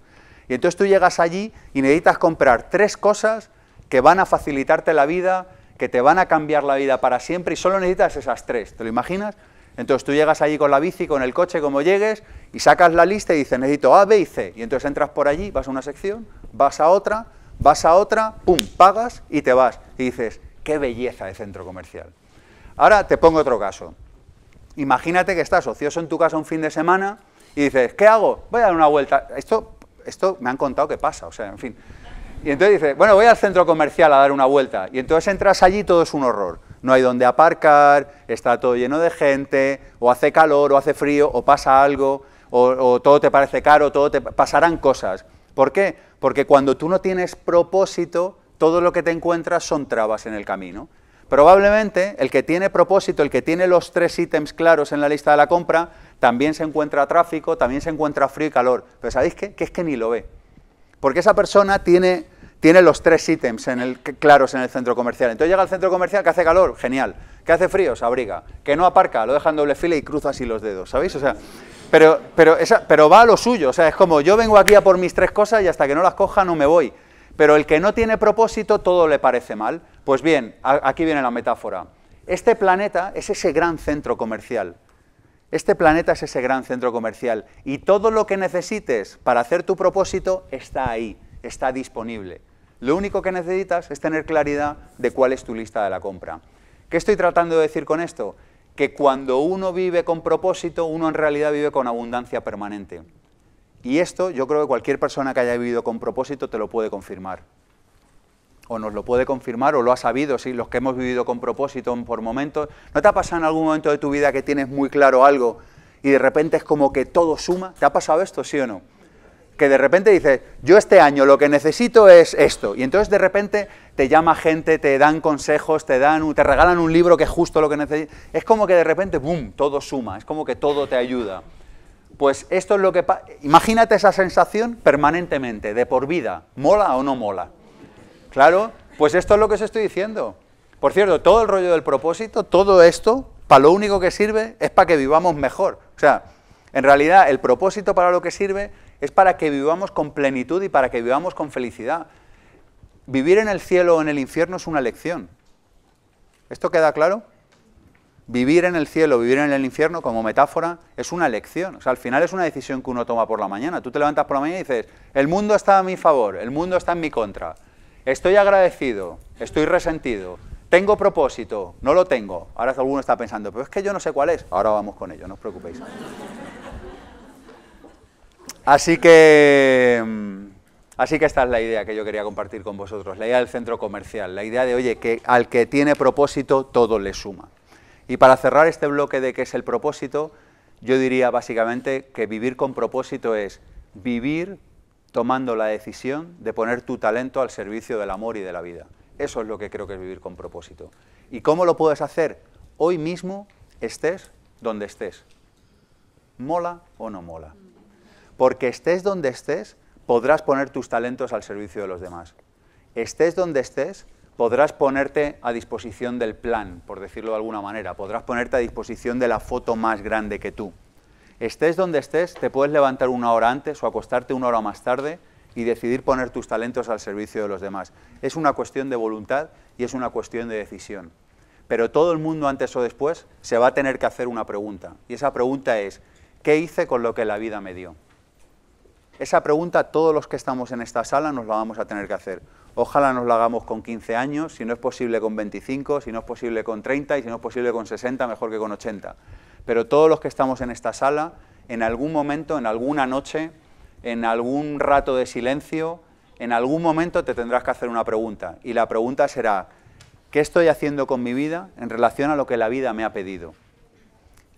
Y entonces tú llegas allí y necesitas comprar tres cosas que van a facilitarte la vida, que te van a cambiar la vida para siempre y solo necesitas esas tres. ¿Te lo imaginas? Entonces tú llegas allí con la bici, con el coche, como llegues, y sacas la lista y dices, necesito A, B y C. Y entonces entras por allí, vas a una sección, vas a otra, vas a otra, pum, pagas y te vas. Y dices, qué belleza de centro comercial. Ahora te pongo otro caso. Imagínate que estás ocioso en tu casa un fin de semana y dices, ¿qué hago? Voy a dar una vuelta. Esto, esto me han contado que pasa, o sea, en fin. Y entonces dices, bueno, voy al centro comercial a dar una vuelta. Y entonces entras allí y todo es un horror. No hay donde aparcar, está todo lleno de gente, o hace calor, o hace frío, o pasa algo, o, todo te parece caro, todo te pasarán cosas. ¿Por qué? Porque cuando tú no tienes propósito, todo lo que te encuentras son trabas en el camino. Probablemente el que tiene propósito, el que tiene los tres ítems claros en la lista de la compra, también se encuentra tráfico, también se encuentra frío y calor. Pero ¿sabéis qué? Que es que ni lo ve. Porque esa persona tiene tiene los tres ítems en el, claros en el centro comercial. Entonces llega al centro comercial que hace calor, genial. Que hace frío, se abriga. Que no aparca, lo deja en doble fila y cruza así los dedos, ¿sabéis? O sea, pero, pero, pero va a lo suyo. O sea, es como yo vengo aquí a por mis tres cosas y hasta que no las coja no me voy. Pero el que no tiene propósito, todo le parece mal. Pues bien, aquí viene la metáfora. Este planeta es ese gran centro comercial. Este planeta es ese gran centro comercial. Y todo lo que necesites para hacer tu propósito está ahí, está disponible. Lo único que necesitas es tener claridad de cuál es tu lista de la compra. ¿Qué estoy tratando de decir con esto? Que cuando uno vive con propósito, uno en realidad vive con abundancia permanente. Y esto yo creo que cualquier persona que haya vivido con propósito te lo puede confirmar. O nos lo puede confirmar o lo ha sabido, Si los que hemos vivido con propósito por momentos. ¿No te ha pasado en algún momento de tu vida que tienes muy claro algo y de repente es como que todo suma? ¿Te ha pasado esto, sí o no? que de repente dices, yo este año lo que necesito es esto. Y entonces de repente te llama gente, te dan consejos, te, dan, te regalan un libro que es justo lo que necesitas. Es como que de repente, ¡boom!, todo suma, es como que todo te ayuda. Pues esto es lo que... Imagínate esa sensación permanentemente, de por vida. ¿Mola o no mola? Claro, pues esto es lo que os estoy diciendo. Por cierto, todo el rollo del propósito, todo esto, para lo único que sirve es para que vivamos mejor. O sea, en realidad el propósito para lo que sirve es para que vivamos con plenitud y para que vivamos con felicidad. Vivir en el cielo o en el infierno es una elección. ¿Esto queda claro? Vivir en el cielo, vivir en el infierno como metáfora es una elección. O sea, al final es una decisión que uno toma por la mañana. Tú te levantas por la mañana y dices, el mundo está a mi favor, el mundo está en mi contra. Estoy agradecido, estoy resentido, tengo propósito, no lo tengo. Ahora alguno está pensando, pero es que yo no sé cuál es. Ahora vamos con ello, no os preocupéis. Así que, mm, así que esta es la idea que yo quería compartir con vosotros, la idea del centro comercial, la idea de, oye, que al que tiene propósito todo le suma. Y para cerrar este bloque de qué es el propósito, yo diría básicamente que vivir con propósito es vivir tomando la decisión de poner tu talento al servicio del amor y de la vida. Eso es lo que creo que es vivir con propósito. ¿Y cómo lo puedes hacer? Hoy mismo estés donde estés. ¿Mola o no mola? Porque estés donde estés, podrás poner tus talentos al servicio de los demás. Estés donde estés, podrás ponerte a disposición del plan, por decirlo de alguna manera, podrás ponerte a disposición de la foto más grande que tú. Estés donde estés, te puedes levantar una hora antes o acostarte una hora más tarde y decidir poner tus talentos al servicio de los demás. Es una cuestión de voluntad y es una cuestión de decisión. Pero todo el mundo antes o después se va a tener que hacer una pregunta. Y esa pregunta es, ¿qué hice con lo que la vida me dio? Esa pregunta todos los que estamos en esta sala nos la vamos a tener que hacer. Ojalá nos la hagamos con 15 años, si no es posible con 25, si no es posible con 30 y si no es posible con 60, mejor que con 80. Pero todos los que estamos en esta sala, en algún momento, en alguna noche, en algún rato de silencio, en algún momento te tendrás que hacer una pregunta. Y la pregunta será, ¿qué estoy haciendo con mi vida en relación a lo que la vida me ha pedido?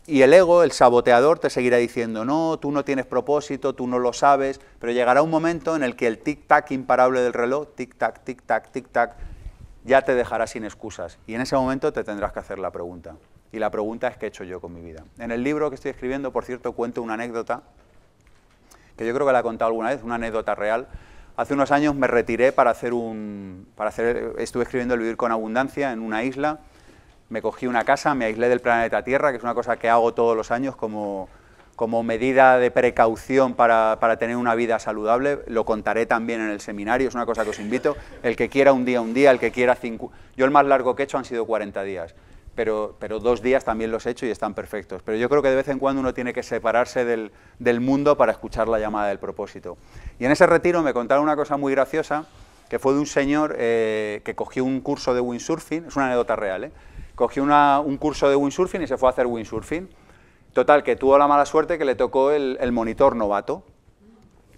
Y el ego, el saboteador, te seguirá diciendo, no, tú no tienes propósito, tú no lo sabes, pero llegará un momento en el que el tic-tac imparable del reloj, tic-tac, tic-tac, tic-tac, ya te dejará sin excusas. Y en ese momento te tendrás que hacer la pregunta. Y la pregunta es, ¿qué he hecho yo con mi vida? En el libro que estoy escribiendo, por cierto, cuento una anécdota, que yo creo que la he contado alguna vez, una anécdota real. Hace unos años me retiré para hacer un... Para hacer, estuve escribiendo El Vivir con Abundancia en una isla, me cogí una casa, me aislé del planeta Tierra, que es una cosa que hago todos los años como, como medida de precaución para, para, tener una vida saludable. Lo contaré también en el seminario, es una cosa que os invito. El que quiera un día, un día, el que quiera cinco... Yo el más largo que he hecho han sido 40 días, pero, pero dos días también los he hecho y están perfectos. Pero yo creo que de vez en cuando uno tiene que separarse del, del mundo para escuchar la llamada del propósito. Y en ese retiro me contaron una cosa muy graciosa, que fue de un señor eh, que cogió un curso de windsurfing, es una anécdota real, ¿eh? cogió un curso de windsurfing y se fue a hacer windsurfing. Total, que tuvo la mala suerte que le tocó el, monitor novato.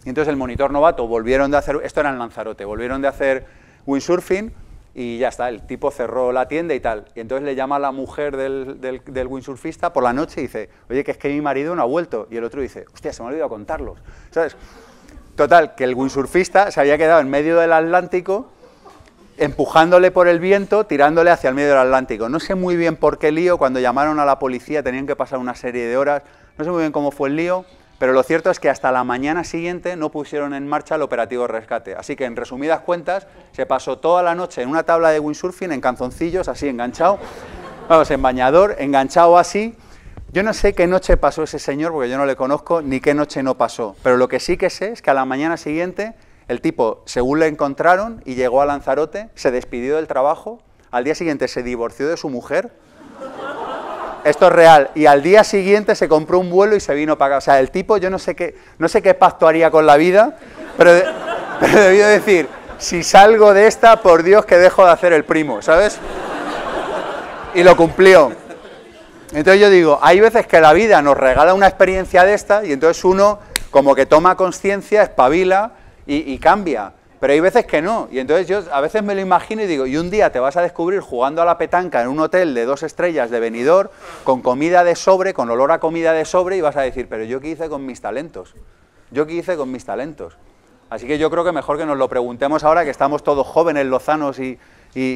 Y entonces el monitor novato volvieron de hacer, esto era en Lanzarote, volvieron de hacer windsurfing y ya está, el tipo cerró la tienda y tal. Y entonces le llama a la mujer del, windsurfista por la noche y dice, oye, que es que mi marido no ha vuelto. Y el otro dice, hostia, se me ha olvidado contarlos. ¿Sabes? Total, que el windsurfista se había quedado en medio del Atlántico empujándole por el viento, tirándole hacia el medio del Atlántico. No sé muy bien por qué lío, cuando llamaron a la policía tenían que pasar una serie de horas, no sé muy bien cómo fue el lío, pero lo cierto es que hasta la mañana siguiente no pusieron en marcha el operativo rescate. Así que, en resumidas cuentas, se pasó toda la noche en una tabla de windsurfing, en canzoncillos, así enganchado, vamos, en bañador, enganchado así. Yo no sé qué noche pasó ese señor, porque yo no le conozco, ni qué noche no pasó, pero lo que sí que sé es que a la mañana siguiente el tipo, según le encontraron y llegó a Lanzarote, se despidió del trabajo, al día siguiente se divorció de su mujer. Esto es real. Y al día siguiente se compró un vuelo y se vino para acá. O sea, el tipo, yo no sé qué, no sé qué pacto haría con la vida, pero, <laughs> pero debió decir, si salgo de esta, por Dios que dejo de hacer el primo, ¿sabes? Y lo cumplió. Entonces yo digo, hay veces que la vida nos regala una experiencia de esta y entonces uno como que toma conciencia, espabila y, cambia. Pero hay veces que no. Y entonces yo a veces me lo imagino y digo, y un día te vas a descubrir jugando a la petanca en un hotel de dos estrellas de venidor, con comida de sobre, con olor a comida de sobre, y vas a decir, pero yo qué hice con mis talentos. Yo qué hice con mis talentos. Así que yo creo que mejor que nos lo preguntemos ahora que estamos todos jóvenes, lozanos y,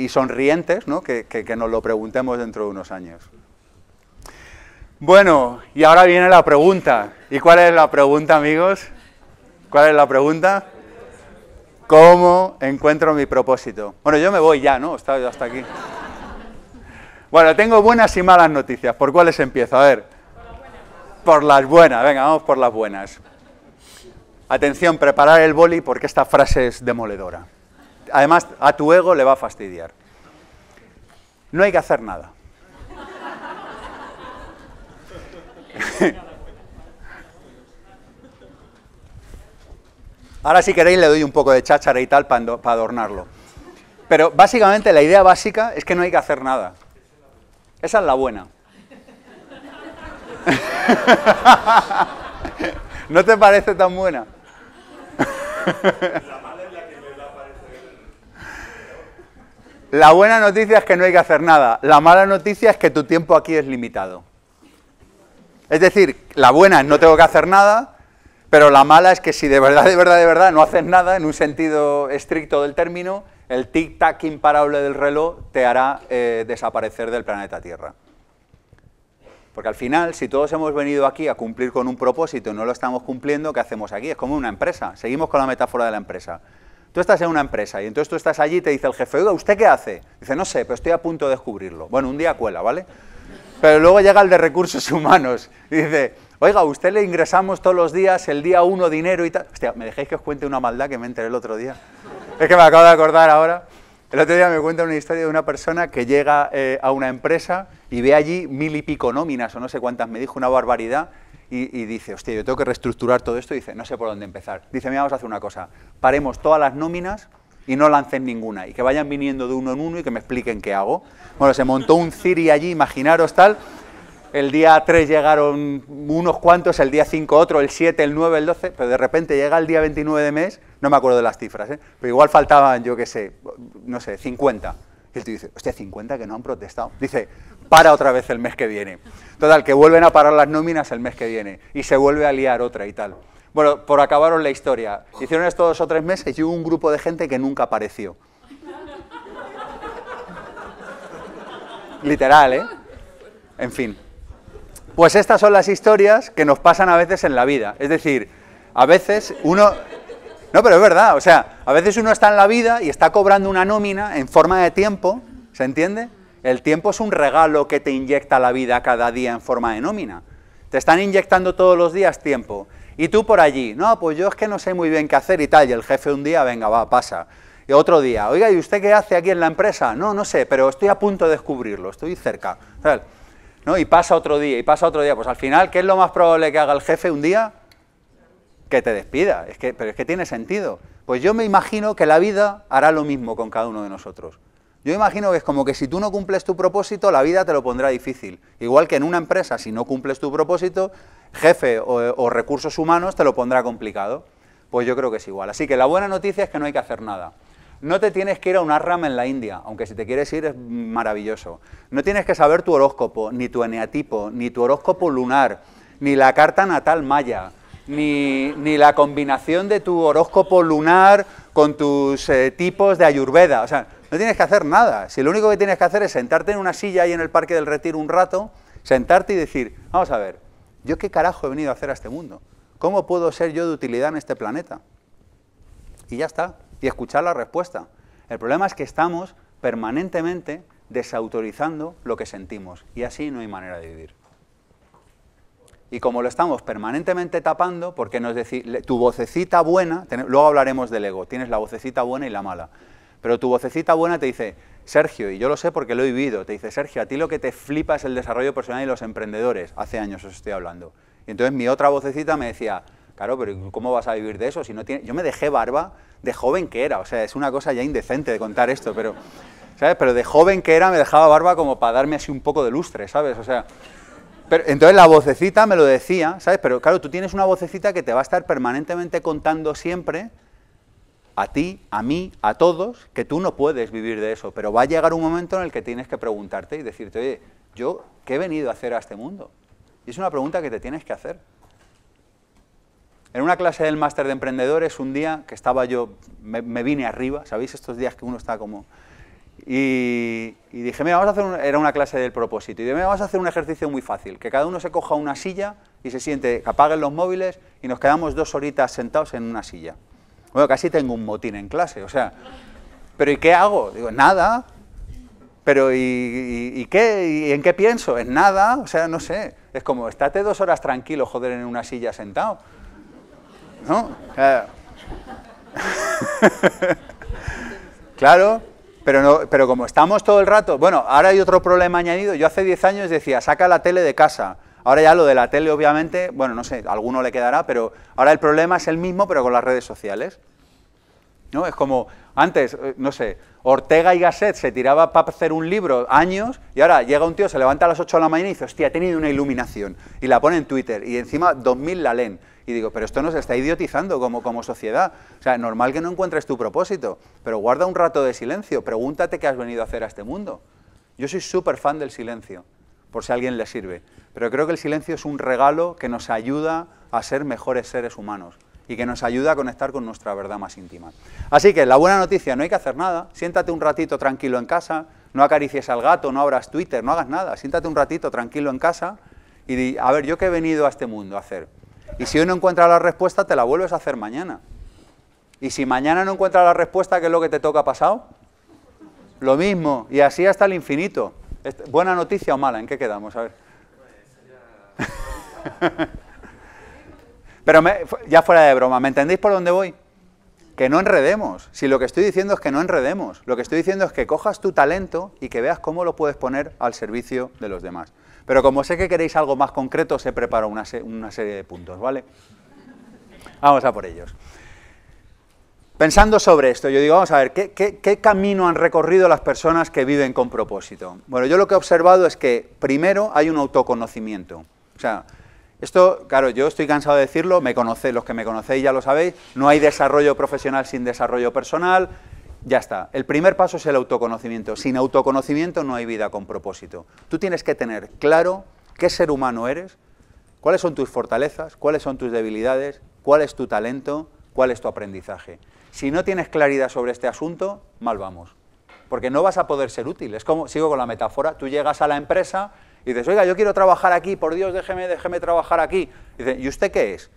sonrientes, ¿no? Que, que, que nos lo preguntemos dentro de unos años. Bueno, y ahora viene la pregunta. ¿Y cuál es la pregunta, amigos? ¿Cuál es la pregunta? ¿Cómo encuentro mi propósito? Bueno, yo me voy ya, ¿no? Estaba yo hasta aquí. Bueno, tengo buenas y malas noticias. ¿Por cuáles empiezo? A ver. Por las buenas. Venga, vamos por las buenas. Atención, preparar el boli porque esta frase es demoledora. Además, a tu ego le va a fastidiar. No hay que hacer nada. <laughs> Ahora si queréis le doy un poco de cháchara y tal para adornarlo. Pero básicamente la idea básica es que no hay que hacer nada. Esa es la buena. <laughs> ¿No te parece tan buena? <laughs> La buena noticia es que no hay que hacer nada. La mala noticia es que tu tiempo aquí es limitado. Es decir, la buena es no tengo que hacer nada, pero la mala es que si de verdad, de verdad, de verdad no haces nada, en un sentido estricto del término, el tic-tac imparable del reloj te hará eh, desaparecer del planeta Tierra. Porque al final, si todos hemos venido aquí a cumplir con un propósito y no lo estamos cumpliendo, ¿qué hacemos aquí? Es como una empresa. Seguimos con la metáfora de la empresa. Tú estás en una empresa y entonces tú estás allí y te dice el jefe, ¿usted qué hace? Dice, no sé, pero estoy a punto de descubrirlo. Bueno, un día cuela, ¿vale? Pero luego llega el de recursos humanos y dice, Oiga, usted le ingresamos todos los días, el día uno dinero y tal. Hostia, ¿me dejéis que os cuente una maldad que me enteré el otro día? Es que me acabo de acordar ahora. El otro día me cuenta una historia de una persona que llega eh, a una empresa y ve allí mil y pico nóminas o no sé cuántas, me dijo una barbaridad, y, dice, hostia, yo tengo que reestructurar todo esto, dice, no sé por dónde empezar. Dice, mira, vamos a hacer una cosa, paremos todas las nóminas y no lancen ninguna, y que vayan viniendo de uno en uno y que me expliquen qué hago. Bueno, se montó un Ciri allí, imaginaros tal, el día 3 llegaron unos cuantos, el día 5 otro, el 7, el 9, el 12, pero de repente llega el día 29 de mes, no me acuerdo de las cifras, ¿eh? pero igual faltaban, yo qué sé, no sé, 50. Y el tío dice, hostia, 50 que no han protestado. Dice, para otra vez el mes que viene. Total, que vuelven a parar las nóminas el mes que viene y se vuelve a liar otra y tal. Bueno, por acabaros la historia. Hicieron esto dos o tres meses y hubo un grupo de gente que nunca apareció. Literal, ¿eh? En fin. Pues estas son las historias que nos pasan a veces en la vida. Es decir, a veces uno... No, pero es verdad, o sea, a veces uno está en la vida y está cobrando una nómina en forma de tiempo, ¿se entiende? El tiempo es un regalo que te inyecta la vida cada día en forma de nómina. Te están inyectando todos los días tiempo. Y tú por allí, no, pues yo es que no sé muy bien qué hacer y tal. Y el jefe un día, venga, va, pasa. Y otro día, oiga, ¿y usted qué hace aquí en la empresa? No, no sé, pero estoy a punto de descubrirlo, estoy cerca. ¿no? Y pasa otro día, y pasa otro día. Pues al final, ¿qué es lo más probable que haga el jefe un día? Que te despida. Es que, pero es que tiene sentido. Pues yo me imagino que la vida hará lo mismo con cada uno de nosotros. Yo imagino que es como que si tú no cumples tu propósito, la vida te lo pondrá difícil. Igual que en una empresa, si no cumples tu propósito, jefe o recursos humanos te lo pondrá complicado. Pues yo creo que es igual. Así que la buena noticia es que no hay que hacer nada. No te tienes que ir a un rama en la India, aunque si te quieres ir es maravilloso. No tienes que saber tu horóscopo, ni tu eneatipo, ni tu horóscopo lunar, ni la carta natal maya, ni, la combinación de tu horóscopo lunar con tus eh, tipos de ayurveda. O sea, no tienes que hacer nada. Si lo único que tienes que hacer es sentarte en una silla ahí en el Parque del Retiro un rato, sentarte y decir, vamos a ver, ¿yo qué carajo he venido a hacer a este mundo? ¿Cómo puedo ser yo de utilidad en este planeta? Y ya está y escuchar la respuesta. El problema es que estamos permanentemente desautorizando lo que sentimos y así no hay manera de vivir. Y como lo estamos permanentemente tapando, porque nos tu vocecita buena, luego hablaremos del ego, tienes la vocecita buena y la mala, pero tu vocecita buena te dice, Sergio, y yo lo sé porque lo he vivido, te dice, Sergio, a ti lo que te flipa es el desarrollo personal y los emprendedores, hace años os estoy hablando. Y entonces mi otra vocecita me decía, Claro, pero ¿cómo vas a vivir de eso? Si no Yo me dejé barba de joven que era, o sea, es una cosa ya indecente de contar esto, pero, ¿sabes? Pero de joven que era me dejaba barba como para darme así un poco de lustre, ¿sabes? O sea, pero, entonces la vocecita me lo decía, ¿sabes? Pero claro, tú tienes una vocecita que te va a estar permanentemente contando siempre a ti, a mí, a todos, que tú no puedes vivir de eso, pero va a llegar un momento en el que tienes que preguntarte y decirte, oye, yo, ¿qué he venido a hacer a este mundo? Y es una pregunta que te tienes que hacer. En una clase del máster de emprendedores, un día que estaba yo, me, vine arriba, ¿sabéis? Estos días que uno está como... Y, dije, mira, vamos a hacer un, era una clase del propósito, y dije, mira, vamos a hacer un ejercicio muy fácil, que cada uno se coja una silla y se siente, que apaguen los móviles y nos quedamos dos horitas sentados en una silla. Bueno, casi tengo un motín en clase, o sea, ¿pero y qué hago? Digo, nada, pero ¿y, qué? ¿Y en qué pienso? En nada, o sea, no sé, es como, estate dos horas tranquilo, joder, en una silla sentado. ¿no? <laughs> Claro. pero, no, pero como estamos todo el rato... Bueno, ahora hay otro problema añadido. Yo hace 10 años decía, saca la tele de casa. Ahora ya lo de la tele, obviamente, bueno, no sé, a alguno le quedará, pero ahora el problema es el mismo, pero con las redes sociales. ¿No? Es como antes, eh, no sé, Ortega y Gasset se tiraba para hacer un libro años y ahora llega un tío, se levanta a las 8 de la mañana y dice, hostia, he tenido una iluminación. Y la pone en Twitter y encima 2.000 la leen. Y digo, pero esto nos está idiotizando como, como sociedad. O sea, normal que no encuentres tu propósito, pero guarda un rato de silencio. Pregúntate qué has venido a hacer a este mundo. Yo soy súper fan del silencio, por si a alguien le sirve. Pero creo que el silencio es un regalo que nos ayuda a ser mejores seres humanos y que nos ayuda a conectar con nuestra verdad más íntima. Así que la buena noticia, no hay que hacer nada, siéntate un ratito tranquilo en casa, no acaricies al gato, no abras Twitter, no hagas nada, siéntate un ratito tranquilo en casa y di, a ver, ¿yo qué he venido a este mundo a hacer? Y si hoy no encuentras la respuesta, te la vuelves a hacer mañana. Y si mañana no encuentras la respuesta, ¿qué es lo que te toca pasado? Lo mismo, y así hasta el infinito. ¿Buena noticia o mala? ¿En qué quedamos? A ver. <laughs> Pero ya fuera de broma, ¿me entendéis por dónde voy? Que no enredemos. Si lo que estoy diciendo es que no enredemos, lo que estoy diciendo es que cojas tu talento y que veas cómo lo puedes poner al servicio de los demás. Pero como sé que queréis algo más concreto, se preparó una, una serie de puntos, ¿vale? Vamos a por ellos. Pensando sobre esto, yo digo, vamos a ver, ¿qué, camino han recorrido las personas que viven con propósito? Bueno, yo lo que he observado es que primero hay un autoconocimiento. O sea, esto, claro, yo estoy cansado de decirlo, me conocéis, los que me conocéis ya lo sabéis, no hay desarrollo profesional sin desarrollo personal, ya está. El primer paso es el autoconocimiento. Sin autoconocimiento no hay vida con propósito. Tú tienes que tener claro qué ser humano eres, cuáles son tus fortalezas, cuáles son tus debilidades, cuál es tu talento, cuál es tu aprendizaje. Si no tienes claridad sobre este asunto, mal vamos. Porque no vas a poder ser útil. Es como, sigo con la metáfora, tú llegas a la empresa y dices, oiga, yo quiero trabajar aquí, por Dios, déjeme, déjeme trabajar aquí. Y dice, ¿y usted qué es?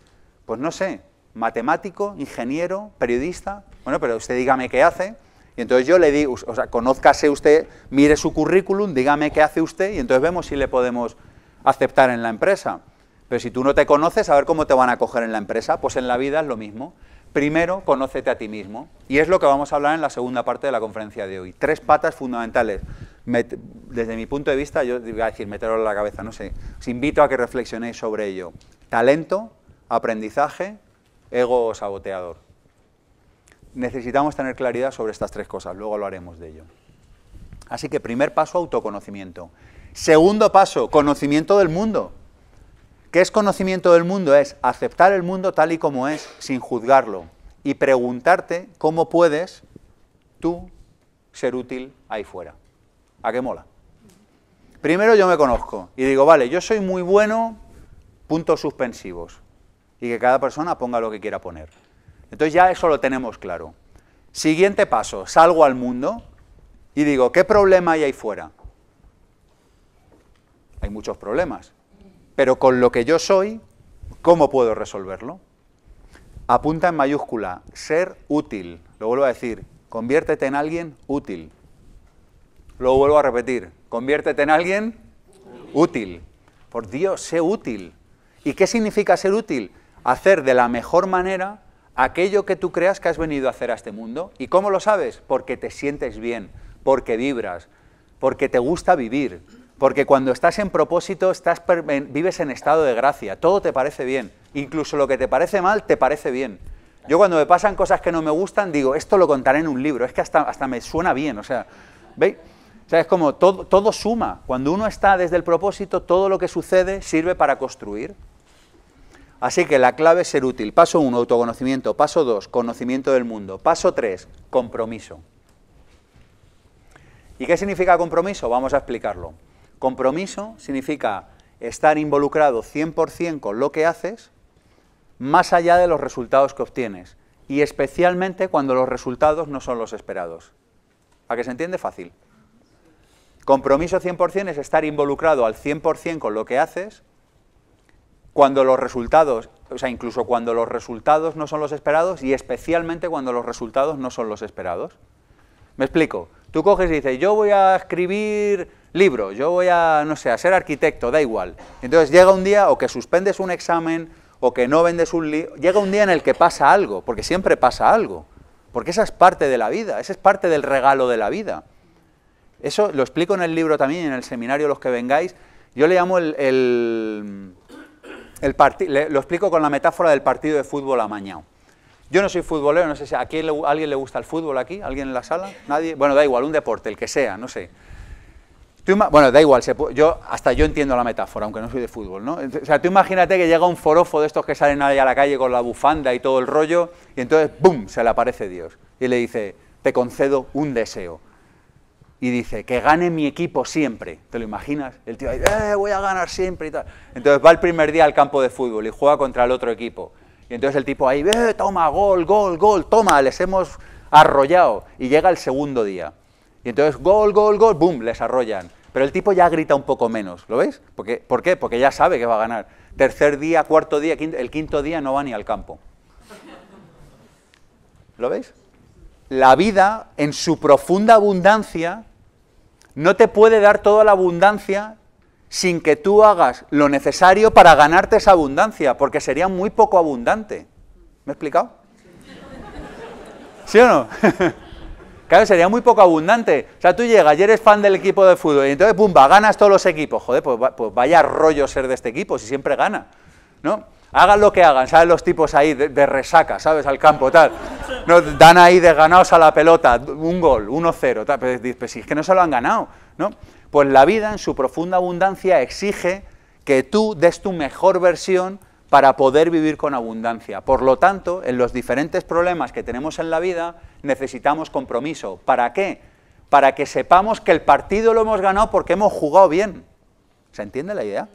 Pues no sé, matemático, ingeniero, periodista. Bueno, pero usted dígame qué hace. Y entonces yo le digo, o sea, conózcase usted, mire su currículum, dígame qué hace usted y entonces vemos si le podemos aceptar en la empresa. Pero si tú no te conoces, a ver cómo te van a coger en la empresa. Pues en la vida es lo mismo. Primero, conócete a ti mismo. Y es lo que vamos a hablar en la segunda parte de la conferencia de hoy. Tres patas fundamentales. Desde mi punto de vista, yo iba a decir, meterlo en la cabeza, no sé. Os invito a que reflexionéis sobre ello. Talento, aprendizaje, ego saboteador. Necesitamos tener claridad sobre estas tres cosas, luego hablaremos de ello. Así que primer paso, autoconocimiento. Segundo paso, conocimiento del mundo. ¿Qué es conocimiento del mundo? Es aceptar el mundo tal y como es, sin juzgarlo, y preguntarte cómo puedes tú ser útil ahí fuera. ¿A qué mola? Primero yo me conozco y digo, vale, yo soy muy bueno, puntos suspensivos y que cada persona ponga lo que quiera poner. Entonces ya eso lo tenemos claro. Siguiente paso, salgo al mundo y digo, ¿qué problema hay ahí fuera? Hay muchos problemas, pero con lo que yo soy, ¿cómo puedo resolverlo? Apunta en mayúscula, ser útil, lo vuelvo a decir, conviértete en alguien útil. Lo vuelvo a repetir, conviértete en alguien útil. Por Dios, sé útil. ¿Y qué significa ser útil? hacer de la mejor manera aquello que tú creas que has venido a hacer a este mundo. ¿Y cómo lo sabes? Porque te sientes bien, porque vibras, porque te gusta vivir, porque cuando estás en propósito estás vives en estado de gracia, todo te parece bien, incluso lo que te parece mal te parece bien. Yo cuando me pasan cosas que no me gustan digo, esto lo contaré en un libro, es que hasta, me suena bien, o sea, ¿veis? O sea, es como todo, todo suma, cuando uno está desde el propósito, todo lo que sucede sirve para construir. Así que la clave es ser útil. Paso 1, autoconocimiento. Paso 2, conocimiento del mundo. Paso 3, compromiso. ¿Y qué significa compromiso? Vamos a explicarlo. Compromiso significa estar involucrado 100% con lo que haces, más allá de los resultados que obtienes, y especialmente cuando los resultados no son los esperados. ¿A que se entiende fácil? Compromiso 100% es estar involucrado al 100% con lo que haces, cuando los resultados, o sea, incluso cuando los resultados no son los esperados y especialmente cuando los resultados no son los esperados. Me explico. Tú coges y dices, yo voy a escribir libros, yo voy a, no sé, a ser arquitecto, da igual. Entonces llega un día o que suspendes un examen o que no vendes un libro, llega un día en el que pasa algo, porque siempre pasa algo, porque esa es parte de la vida, esa es parte del regalo de la vida. Eso lo explico en el libro también, en el seminario, los que vengáis, yo le llamo el, el lo explico con la metáfora del partido de fútbol a mañana. Yo no soy futbolero, no sé si a, alguien le gusta el fútbol aquí, alguien en la sala, nadie. Bueno, da igual, un deporte, el que sea, no sé. bueno, da igual, hasta yo entiendo la metáfora, aunque no soy de fútbol, ¿no? O sea, tú imagínate que llega un forofo de estos que salen ahí a la calle con la bufanda y todo el rollo, y entonces, ¡bum!, se le aparece Dios. Y le dice, te concedo un deseo y dice, que gane mi equipo siempre. ¿Te lo imaginas? El tío ahí, eh, voy a ganar siempre y Entonces va el primer día al campo de fútbol y juega contra el otro equipo. Y entonces el tipo ahí, ve eh, toma, gol, gol, gol, toma, les hemos arrollado. Y llega el segundo día. Y entonces, gol, gol, gol, boom, les arrollan. Pero el tipo ya grita un poco menos, ¿lo veis? Porque, ¿Por qué? Porque ya sabe que va a ganar. Tercer día, cuarto día, el quinto día no va ni al campo. ¿Lo veis? La vida, en su profunda abundancia, no te puede dar toda la abundancia sin que tú hagas lo necesario para ganarte esa abundancia, porque sería muy poco abundante. ¿Me he explicado? ¿Sí o no? <laughs> claro, sería muy poco abundante. O sea, tú llegas y eres fan del equipo de fútbol y entonces, pumba, ganas todos los equipos. Joder, pues, pues vaya rollo ser de este equipo, si siempre gana. ¿No? Hagan lo que hagan, ¿sabes? Los tipos ahí de, resaca, ¿sabes? Al campo, tal. Nos dan ahí de ganados a la pelota, un gol, 1-0, tal. pues, pues, si es que no se lo han ganado, ¿no? Pues la vida en su profunda abundancia exige que tú des tu mejor versión para poder vivir con abundancia. Por lo tanto, en los diferentes problemas que tenemos en la vida, necesitamos compromiso. ¿Para qué? Para que sepamos que el partido lo hemos ganado porque hemos jugado bien. ¿Se entiende la idea?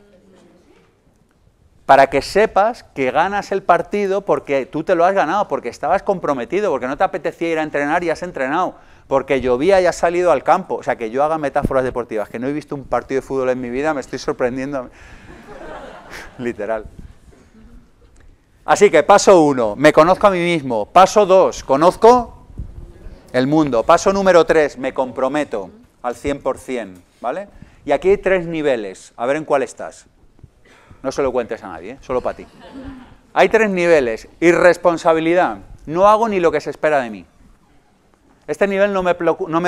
para que sepas que ganas el partido porque tú te lo has ganado, porque estabas comprometido, porque no te apetecía ir a entrenar y has entrenado, porque llovía y has salido al campo. O sea, que yo haga metáforas deportivas, que no he visto un partido de fútbol en mi vida, me estoy sorprendiendo. <laughs> Literal. Así que paso uno, me conozco a mí mismo. Paso dos, conozco el mundo. Paso número tres, me comprometo al 100%, ¿vale? Y aquí hay tres niveles, a ver en cuál estás. No se lo cuentes a nadie, ¿eh? solo para ti. Hay tres niveles. Irresponsabilidad. No hago ni lo que se espera de mí. Este nivel no me,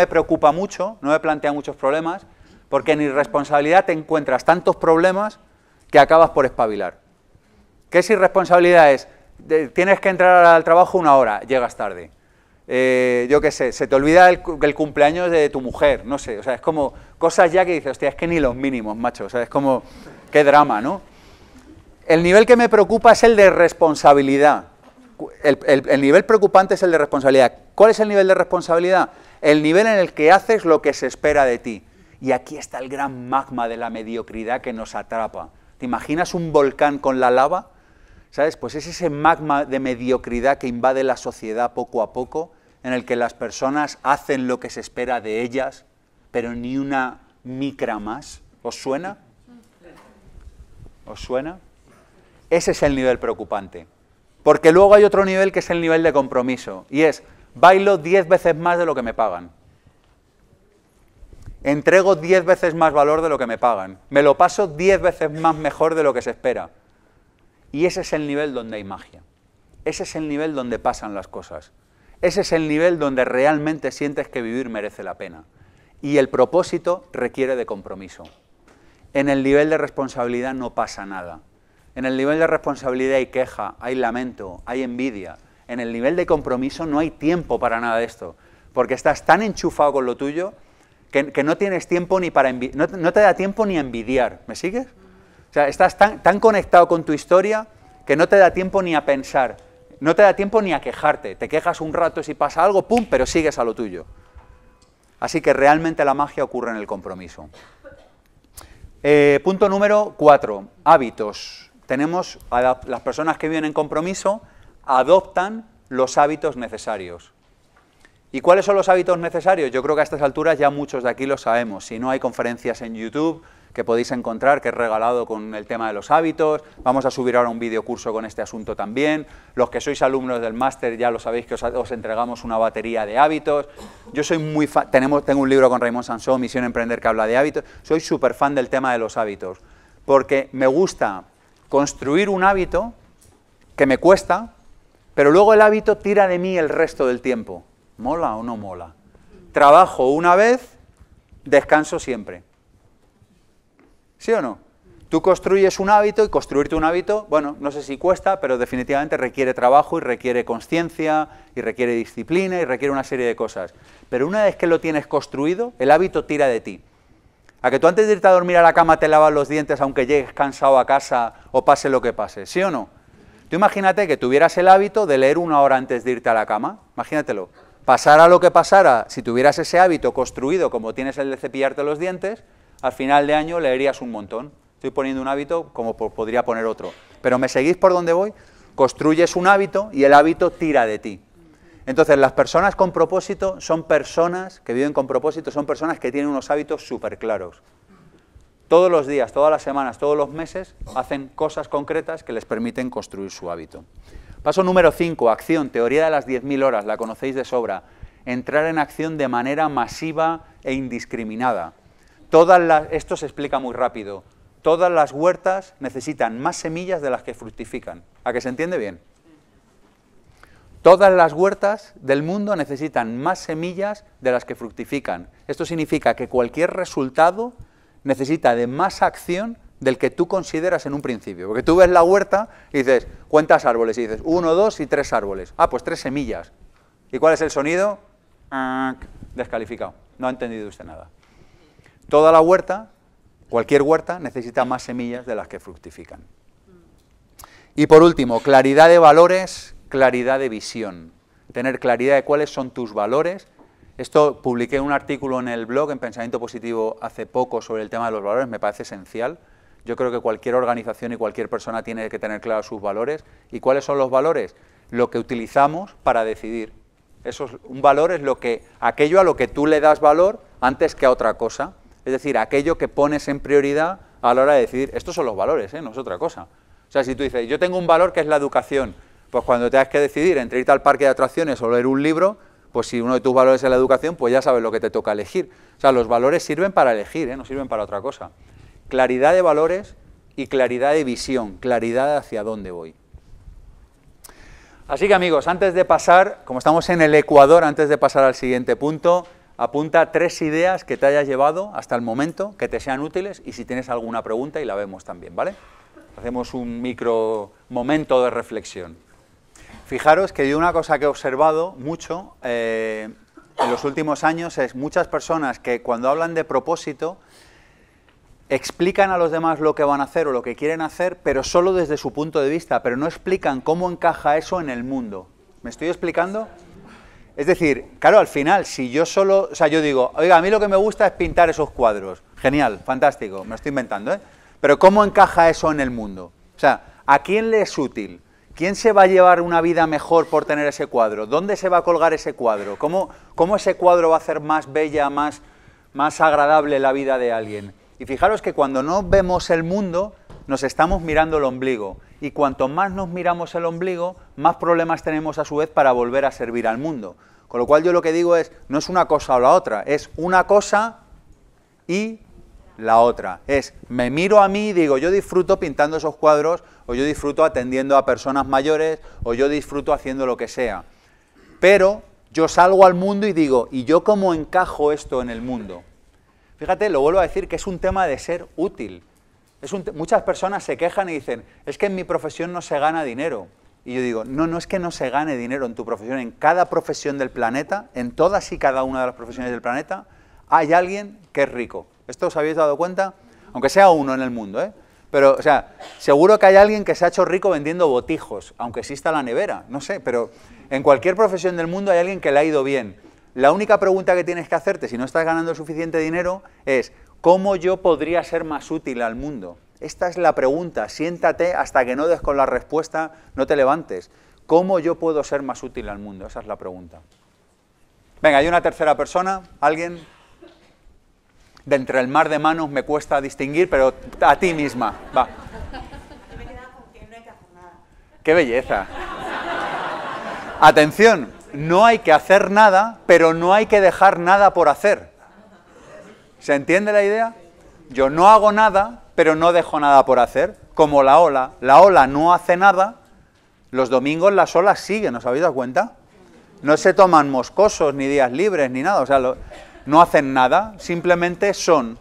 preocupa mucho, no me plantea muchos problemas, porque en irresponsabilidad te encuentras tantos problemas que acabas por espabilar. ¿Qué es irresponsabilidad? Es, tienes que entrar al trabajo una hora, llegas tarde. Eh, yo qué sé, se te olvida el, el, cumpleaños de tu mujer, no sé, o sea, es como cosas ya que dices, hostia, es que ni los mínimos, macho, o sea, es como, qué drama, ¿no? El nivel que me preocupa es el de responsabilidad. El, nivel preocupante es el de responsabilidad. ¿Cuál es el nivel de responsabilidad? El nivel en el que haces lo que se espera de ti. Y aquí está el gran magma de la mediocridad que nos atrapa. ¿Te imaginas un volcán con la lava? ¿Sabes? Pues es ese magma de mediocridad que invade la sociedad poco a poco, en el que las personas hacen lo que se espera de ellas, pero ni una micra más. ¿Os suena? ¿Os suena? Ese es el nivel preocupante. Porque luego hay otro nivel que es el nivel de compromiso. Y es, bailo diez veces más de lo que me pagan. Entrego 10 veces más valor de lo que me pagan. Me lo paso diez veces más mejor de lo que se espera. Y ese es el nivel donde hay magia. Ese es el nivel donde pasan las cosas. Ese es el nivel donde realmente sientes que vivir merece la pena. Y el propósito requiere de compromiso. En el nivel de responsabilidad no pasa nada. En el nivel de responsabilidad hay queja, hay lamento, hay envidia. En el nivel de compromiso no hay tiempo para nada de esto, porque estás tan enchufado con lo tuyo que, no tienes tiempo ni para no, no, te da tiempo ni a envidiar. ¿Me sigues? O sea, estás tan, conectado con tu historia que no te da tiempo ni a pensar, no te da tiempo ni a quejarte. Te quejas un rato si pasa algo, ¡pum!, pero sigues a lo tuyo. Así que realmente la magia ocurre en el compromiso. Eh, punto número 4, hábitos tenemos las personas que vienen en compromiso adoptan los hábitos necesarios. ¿Y cuáles son los hábitos necesarios? Yo creo que a estas alturas ya muchos de aquí lo sabemos. Si no hay conferencias en YouTube que podéis encontrar, que he regalado con el tema de los hábitos, vamos a subir ahora un videocurso con este asunto también. Los que sois alumnos del máster ya lo sabéis que os, entregamos una batería de hábitos. Yo soy muy fan, tenemos, tengo un libro con Raymond Sansó, Misión Emprender, que habla de hábitos. Soy súper fan del tema de los hábitos, porque me gusta construir un hábito que me cuesta, pero luego el hábito tira de mí el resto del tiempo. ¿Mola o no mola? Trabajo una vez, descanso siempre. ¿Sí o no? Tú construyes un hábito y construirte un hábito, bueno, no sé si cuesta, pero definitivamente requiere trabajo y requiere conciencia y requiere disciplina y requiere una serie de cosas. Pero una vez que lo tienes construido, el hábito tira de ti. A que tú antes de irte a dormir a la cama te lavas los dientes aunque llegues cansado a casa o pase lo que pase, ¿sí o no? Tú imagínate que tuvieras el hábito de leer una hora antes de irte a la cama, imagínatelo. Pasara lo que pasara, si tuvieras ese hábito construido como tienes el de cepillarte los dientes, al final de año leerías un montón. Estoy poniendo un hábito como podría poner otro. Pero me seguís por donde voy, construyes un hábito y el hábito tira de ti. Entonces, las personas con propósito son personas que viven con propósito, son personas que tienen unos hábitos súper claros. Todos los días, todas las semanas, todos los meses, hacen cosas concretas que les permiten construir su hábito. Paso número 5, acción, teoría de las 10.000 horas, la conocéis de sobra. Entrar en acción de manera masiva e indiscriminada. esto se explica muy rápido. Todas las huertas necesitan más semillas de las que fructifican. ¿A que se entiende bien? Todas las huertas del mundo necesitan más semillas de las que fructifican. Esto significa que cualquier resultado necesita de más acción del que tú consideras en un principio. Porque tú ves la huerta y dices, ¿cuántas árboles? Y dices, uno, dos y tres árboles. Ah, pues tres semillas. ¿Y cuál es el sonido? Ah, descalificado. No ha entendido usted nada. Toda la huerta, cualquier huerta, necesita más semillas de las que fructifican. Y por último, claridad de valores claridad de visión, tener claridad de cuáles son tus valores. Esto publiqué un artículo en el blog, en Pensamiento Positivo, hace poco sobre el tema de los valores, me parece esencial. Yo creo que cualquier organización y cualquier persona tiene que tener claros sus valores. ¿Y cuáles son los valores? Lo que utilizamos para decidir. Eso un valor es lo que, aquello a lo que tú le das valor antes que a otra cosa. Es decir, aquello que pones en prioridad a la hora de decidir. Estos son los valores, ¿eh? no es otra cosa. O sea, si tú dices, yo tengo un valor que es la educación, pues cuando tengas que decidir entre irte al parque de atracciones o leer un libro, pues si uno de tus valores es la educación, pues ya sabes lo que te toca elegir. O sea, los valores sirven para elegir, ¿eh? no sirven para otra cosa. Claridad de valores y claridad de visión, claridad hacia dónde voy. Así que amigos, antes de pasar, como estamos en el Ecuador, antes de pasar al siguiente punto, apunta tres ideas que te hayas llevado hasta el momento, que te sean útiles y si tienes alguna pregunta y la vemos también, ¿vale? Hacemos un micro momento de reflexión. Fijaros que yo una cosa que he observado mucho eh, en los últimos años es muchas personas que cuando hablan de propósito explican a los demás lo que van a hacer o lo que quieren hacer, pero solo desde su punto de vista, pero no explican cómo encaja eso en el mundo. ¿Me estoy explicando? Es decir, claro, al final, si yo solo, o sea, yo digo, oiga, a mí lo que me gusta es pintar esos cuadros. Genial, fantástico, me lo estoy inventando, ¿eh? Pero ¿cómo encaja eso en el mundo? O sea, ¿a quién le es útil? ¿Quién se va a llevar una vida mejor por tener ese cuadro? ¿Dónde se va a colgar ese cuadro? ¿Cómo, ese cuadro va a hacer más bella, más, más agradable la vida de alguien? Y fijaros que cuando no vemos el mundo, nos estamos mirando el ombligo. Y cuanto más nos miramos el ombligo, más problemas tenemos a su vez para volver a servir al mundo. Con lo cual yo lo que digo es, no es una cosa o la otra, es una cosa y la otra. Es, me miro a mí y digo, yo disfruto pintando esos cuadros, o yo disfruto atendiendo a personas mayores, o yo disfruto haciendo lo que sea. Pero yo salgo al mundo y digo, ¿y yo cómo encajo esto en el mundo? Fíjate, lo vuelvo a decir, que es un tema de ser útil. Es muchas personas se quejan y dicen, es que en mi profesión no se gana dinero. Y yo digo, no, no es que no se gane dinero en tu profesión, en cada profesión del planeta, en todas y cada una de las profesiones del planeta, hay alguien que es rico. ¿Esto os habéis dado cuenta? Aunque sea uno en el mundo, ¿eh? Pero, o sea, seguro que hay alguien que se ha hecho rico vendiendo botijos, aunque exista la nevera, no sé, pero en cualquier profesión del mundo hay alguien que le ha ido bien. La única pregunta que tienes que hacerte si no estás ganando suficiente dinero es, ¿cómo yo podría ser más útil al mundo? Esta es la pregunta, siéntate hasta que no des con la respuesta, no te levantes. ¿Cómo yo puedo ser más útil al mundo? Esa es la pregunta. Venga, hay una tercera persona, alguien de entre el mar de manos me cuesta distinguir, pero a ti misma. Va. ¡Qué belleza! Atención, no hay que hacer nada, pero no hay que dejar nada por hacer. ¿Se entiende la idea? Yo no hago nada, pero no dejo nada por hacer. Como la ola, la ola no hace nada, los domingos las olas siguen, ¿os habéis dado cuenta? No se toman moscosos, ni días libres, ni nada. O sea, no hacen nada, simplemente son.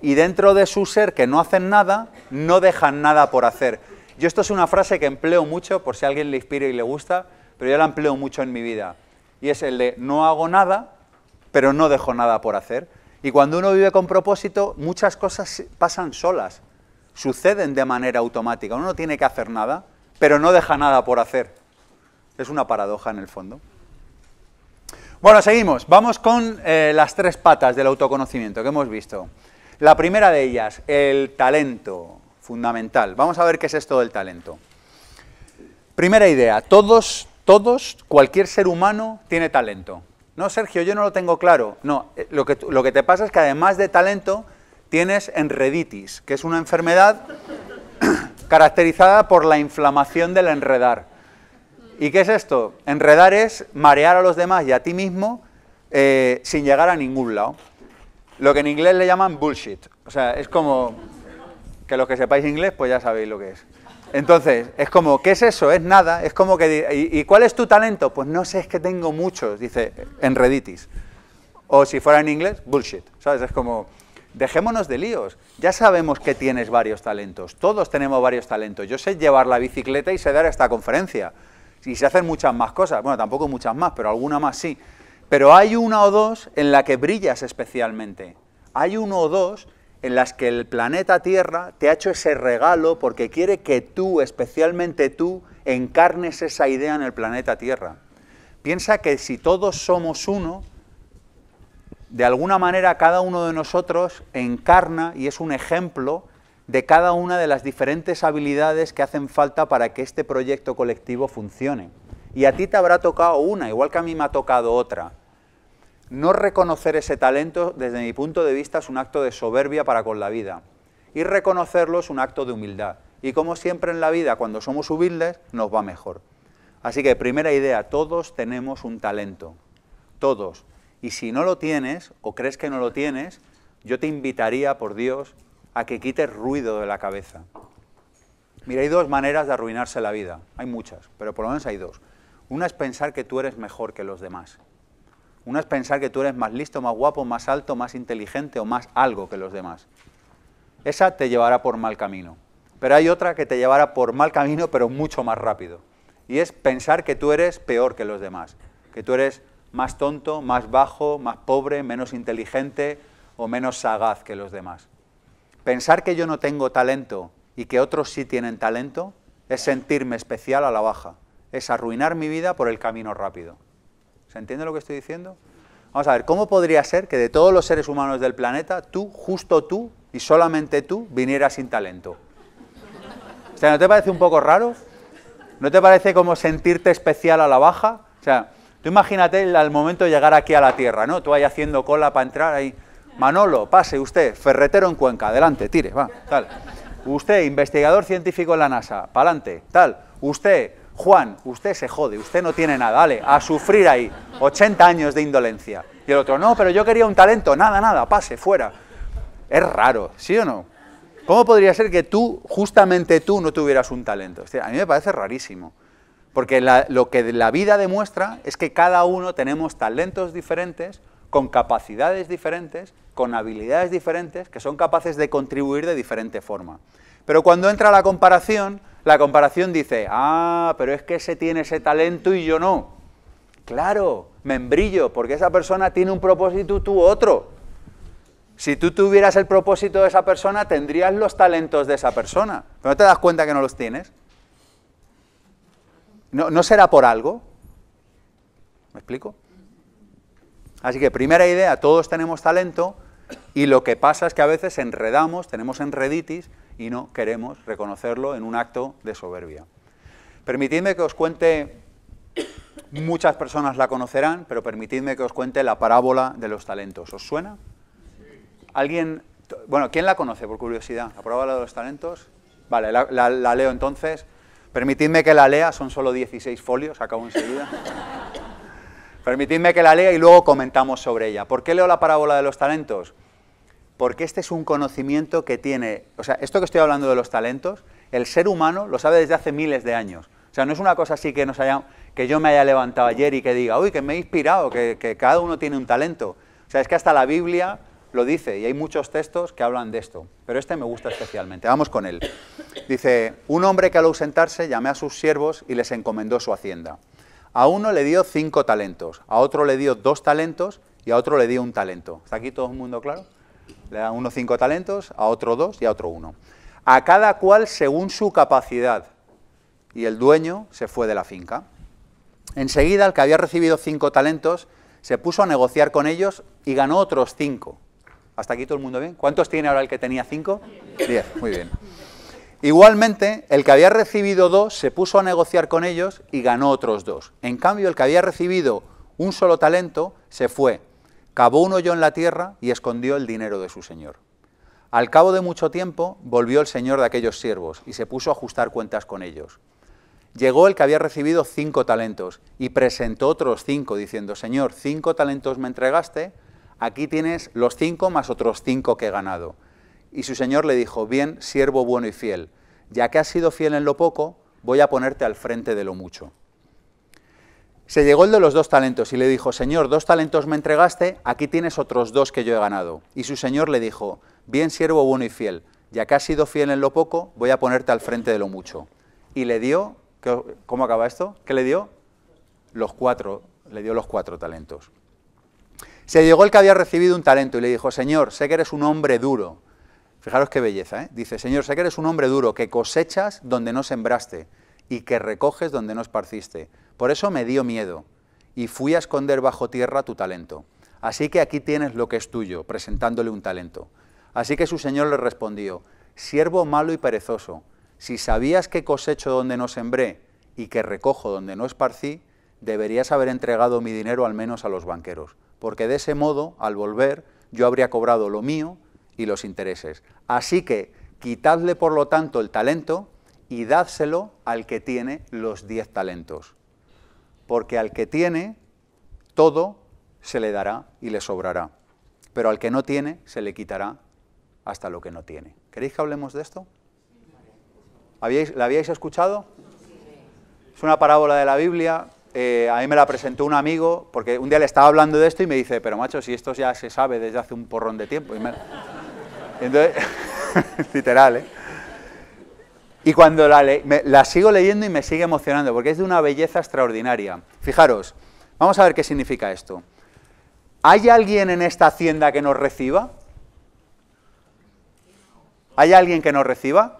Y dentro de su ser que no hacen nada, no dejan nada por hacer. Yo esto es una frase que empleo mucho, por si a alguien le inspira y le gusta, pero yo la empleo mucho en mi vida. Y es el de no hago nada, pero no dejo nada por hacer. Y cuando uno vive con propósito, muchas cosas pasan solas, suceden de manera automática. Uno no tiene que hacer nada, pero no deja nada por hacer. Es una paradoja en el fondo. Bueno, seguimos. Vamos con eh, las tres patas del autoconocimiento que hemos visto. La primera de ellas, el talento, fundamental. Vamos a ver qué es esto del talento. Primera idea, todos, todos, cualquier ser humano tiene talento. No, Sergio, yo no lo tengo claro. No, eh, lo que te pasa es que además de talento, tienes enreditis, que es una enfermedad <coughs> caracterizada por la inflamación del enredar. ¿Y qué es esto? Enredar es marear a los demás y a ti mismo eh, sin llegar a ningún lado. Lo que en inglés le llaman bullshit. O sea, es como que los que sepáis inglés pues ya sabéis lo que es. Entonces, es como, ¿qué es eso? Es nada, es como que... ¿Y, cuál es tu talento? Pues no sé, es que tengo muchos, dice, enreditis. O si fuera en inglés, bullshit. ¿Sabes? Es como, dejémonos de líos. Ya sabemos que tienes varios talentos. Todos tenemos varios talentos. Yo sé llevar la bicicleta y sé dar esta conferencia. Y se hacen muchas más cosas. Bueno, tampoco muchas más, pero alguna más sí. Pero hay una o dos en la que brillas especialmente. Hay uno o dos en las que el planeta Tierra te ha hecho ese regalo porque quiere que tú, especialmente tú, encarnes esa idea en el planeta Tierra. Piensa que si todos somos uno, de alguna manera cada uno de nosotros encarna y es un ejemplo de cada una de las diferentes habilidades que hacen falta para que este proyecto colectivo funcione. Y a ti te habrá tocado una, igual que a mí me ha tocado otra. No reconocer ese talento, desde mi punto de vista, es un acto de soberbia para con la vida. Y reconocerlo es un acto de humildad. Y como siempre en la vida, cuando somos humildes, nos va mejor. Así que primera idea, todos tenemos un talento. Todos. Y si no lo tienes o crees que no lo tienes, yo te invitaría, por Dios, a que quites ruido de la cabeza. Mira, hay dos maneras de arruinarse la vida. Hay muchas, pero por lo menos hay dos. Una es pensar que tú eres mejor que los demás. Una es pensar que tú eres más listo, más guapo, más alto, más inteligente o más algo que los demás. Esa te llevará por mal camino. Pero hay otra que te llevará por mal camino, pero mucho más rápido. Y es pensar que tú eres peor que los demás. Que tú eres más tonto, más bajo, más pobre, menos inteligente o menos sagaz que los demás. Pensar que yo no tengo talento y que otros sí tienen talento es sentirme especial a la baja, es arruinar mi vida por el camino rápido. ¿Se entiende lo que estoy diciendo? Vamos a ver, ¿cómo podría ser que de todos los seres humanos del planeta, tú, justo tú y solamente tú, vinieras sin talento? O sea, ¿no te parece un poco raro? ¿No te parece como sentirte especial a la baja? O sea, tú imagínate al momento de llegar aquí a la Tierra, ¿no? Tú ahí haciendo cola para entrar ahí. Manolo, pase usted, ferretero en Cuenca, adelante, tire, va, tal. Usted, investigador científico en la NASA, pa'lante, tal. Usted, Juan, usted se jode, usted no tiene nada, dale, a sufrir ahí, 80 años de indolencia. Y el otro, no, pero yo quería un talento, nada, nada, pase, fuera. Es raro, ¿sí o no? ¿Cómo podría ser que tú, justamente tú, no tuvieras un talento? a mí me parece rarísimo. Porque lo que la vida demuestra es que cada uno tenemos talentos diferentes, con capacidades diferentes, con habilidades diferentes, que son capaces de contribuir de diferente forma. Pero cuando entra la comparación, la comparación dice, ah, pero es que ese tiene ese talento y yo no. Claro, membrillo, porque esa persona tiene un propósito y tú otro. Si tú tuvieras el propósito de esa persona, tendrías los talentos de esa persona. Pero no te das cuenta que no los tienes. no será por algo? ¿Me explico? Así que primera idea, todos tenemos talento y lo que pasa es que a veces enredamos, tenemos enreditis y no queremos reconocerlo en un acto de soberbia. Permitidme que os cuente, muchas personas la conocerán, pero permitidme que os cuente la parábola de los talentos. ¿Os suena? ¿Alguien, bueno, quién la conoce por curiosidad? ¿La parábola de los talentos? Vale, la, leo entonces. Permitidme que la lea, son solo 16 folios, acabo enseguida. Permitidme que la lea y luego comentamos sobre ella. ¿Por qué leo la parábola de los talentos? Porque este es un conocimiento que tiene, o sea, esto que estoy hablando de los talentos, el ser humano lo sabe desde hace miles de años. O sea, no es una cosa así que, nos haya, que yo me haya levantado ayer y que diga, uy, que me he inspirado, que, que cada uno tiene un talento. O sea, es que hasta la Biblia lo dice y hay muchos textos que hablan de esto, pero este me gusta especialmente. Vamos con él. Dice, un hombre que al ausentarse llamé a sus siervos y les encomendó su hacienda. A uno le dio cinco talentos, a otro le dio dos talentos y a otro le dio un talento. ¿Está aquí todo el mundo claro? Le da a uno cinco talentos, a otro dos y a otro uno. A cada cual según su capacidad. Y el dueño se fue de la finca. Enseguida, el que había recibido cinco talentos se puso a negociar con ellos y ganó otros cinco. ¿Hasta aquí todo el mundo bien? ¿Cuántos tiene ahora el que tenía cinco? Diez, muy bien. Igualmente, el que había recibido dos se puso a negociar con ellos y ganó otros dos. En cambio, el que había recibido un solo talento se fue, cavó un hoyo en la tierra y escondió el dinero de su señor. Al cabo de mucho tiempo volvió el señor de aquellos siervos y se puso a ajustar cuentas con ellos. Llegó el que había recibido cinco talentos y presentó otros cinco, diciendo, Señor, cinco talentos me entregaste, aquí tienes los cinco más otros cinco que he ganado. Y su señor le dijo, bien, siervo bueno y fiel, ya que has sido fiel en lo poco, voy a ponerte al frente de lo mucho. Se llegó el de los dos talentos y le dijo, Señor, dos talentos me entregaste, aquí tienes otros dos que yo he ganado. Y su Señor le dijo, bien siervo bueno y fiel, ya que has sido fiel en lo poco, voy a ponerte al frente de lo mucho. Y le dio, ¿cómo acaba esto? ¿Qué le dio? Los cuatro, le dio los cuatro talentos. Se llegó el que había recibido un talento y le dijo, Señor, sé que eres un hombre duro, Fijaros qué belleza, ¿eh? Dice, Señor, sé que eres un hombre duro, que cosechas donde no sembraste y que recoges donde no esparciste. Por eso me dio miedo y fui a esconder bajo tierra tu talento. Así que aquí tienes lo que es tuyo, presentándole un talento. Así que su señor le respondió, siervo malo y perezoso, si sabías que cosecho donde no sembré y que recojo donde no esparcí, deberías haber entregado mi dinero al menos a los banqueros, porque de ese modo, al volver, yo habría cobrado lo mío y los intereses. Así que quitadle, por lo tanto, el talento y dádselo al que tiene los diez talentos. Porque al que tiene, todo se le dará y le sobrará. Pero al que no tiene, se le quitará hasta lo que no tiene. ¿Queréis que hablemos de esto? ¿Habíais, ¿La habíais escuchado? Es una parábola de la Biblia. Eh, a mí me la presentó un amigo, porque un día le estaba hablando de esto y me dice, pero macho, si esto ya se sabe desde hace un porrón de tiempo. Entonces, <laughs> literal, ¿eh? Y cuando la, la sigo leyendo y me sigue emocionando, porque es de una belleza extraordinaria. Fijaros, vamos a ver qué significa esto. ¿Hay alguien en esta hacienda que nos reciba? ¿Hay alguien que nos reciba?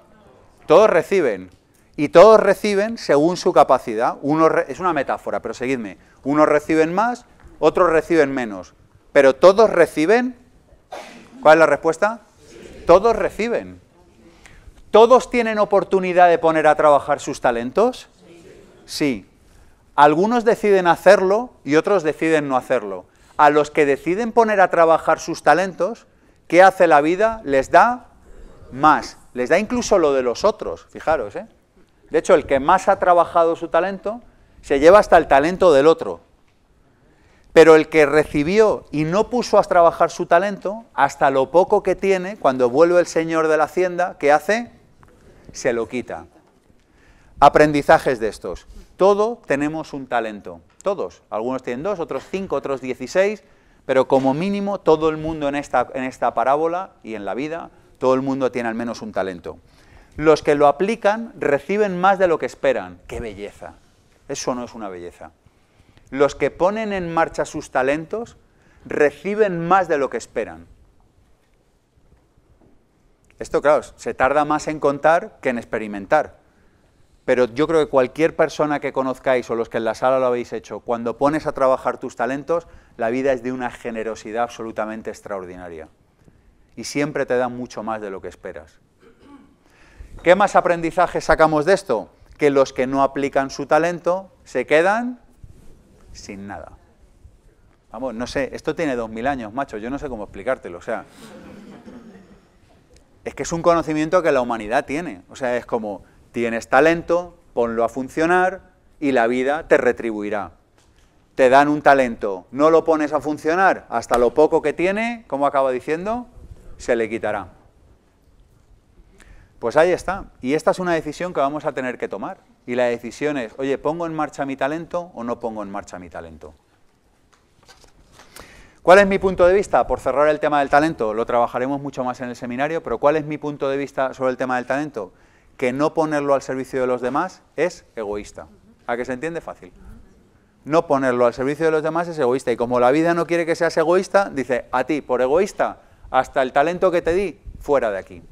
Todos reciben. Y todos reciben según su capacidad. Uno es una metáfora, pero seguidme. Unos reciben más, otros reciben menos. Pero todos reciben. ¿Cuál es la respuesta? todos reciben. ¿Todos tienen oportunidad de poner a trabajar sus talentos? Sí. Algunos deciden hacerlo y otros deciden no hacerlo. A los que deciden poner a trabajar sus talentos, ¿qué hace la vida? Les da más. Les da incluso lo de los otros, fijaros. ¿eh? De hecho, el que más ha trabajado su talento se lleva hasta el talento del otro. Pero el que recibió y no puso a trabajar su talento, hasta lo poco que tiene, cuando vuelve el señor de la hacienda, ¿qué hace? Se lo quita. Aprendizajes de estos. Todos tenemos un talento, todos. Algunos tienen dos, otros cinco, otros dieciséis, pero como mínimo todo el mundo en esta, en esta parábola y en la vida, todo el mundo tiene al menos un talento. Los que lo aplican reciben más de lo que esperan. ¡Qué belleza! Eso no es una belleza los que ponen en marcha sus talentos reciben más de lo que esperan. Esto, claro, se tarda más en contar que en experimentar. Pero yo creo que cualquier persona que conozcáis o los que en la sala lo habéis hecho, cuando pones a trabajar tus talentos, la vida es de una generosidad absolutamente extraordinaria. Y siempre te da mucho más de lo que esperas. ¿Qué más aprendizaje sacamos de esto? Que los que no aplican su talento se quedan sin nada. Vamos, no sé, esto tiene 2000 años, macho, yo no sé cómo explicártelo, o sea. Es que es un conocimiento que la humanidad tiene, o sea, es como tienes talento, ponlo a funcionar y la vida te retribuirá. Te dan un talento, no lo pones a funcionar, hasta lo poco que tiene, como acabo diciendo, se le quitará. Pues ahí está, y esta es una decisión que vamos a tener que tomar. Y la decisión es, oye, ¿pongo en marcha mi talento o no pongo en marcha mi talento? ¿Cuál es mi punto de vista? Por cerrar el tema del talento, lo trabajaremos mucho más en el seminario, pero ¿cuál es mi punto de vista sobre el tema del talento? Que no ponerlo al servicio de los demás es egoísta. ¿A que se entiende fácil? No ponerlo al servicio de los demás es egoísta. Y como la vida no quiere que seas egoísta, dice, a ti, por egoísta, hasta el talento que te di, fuera de aquí.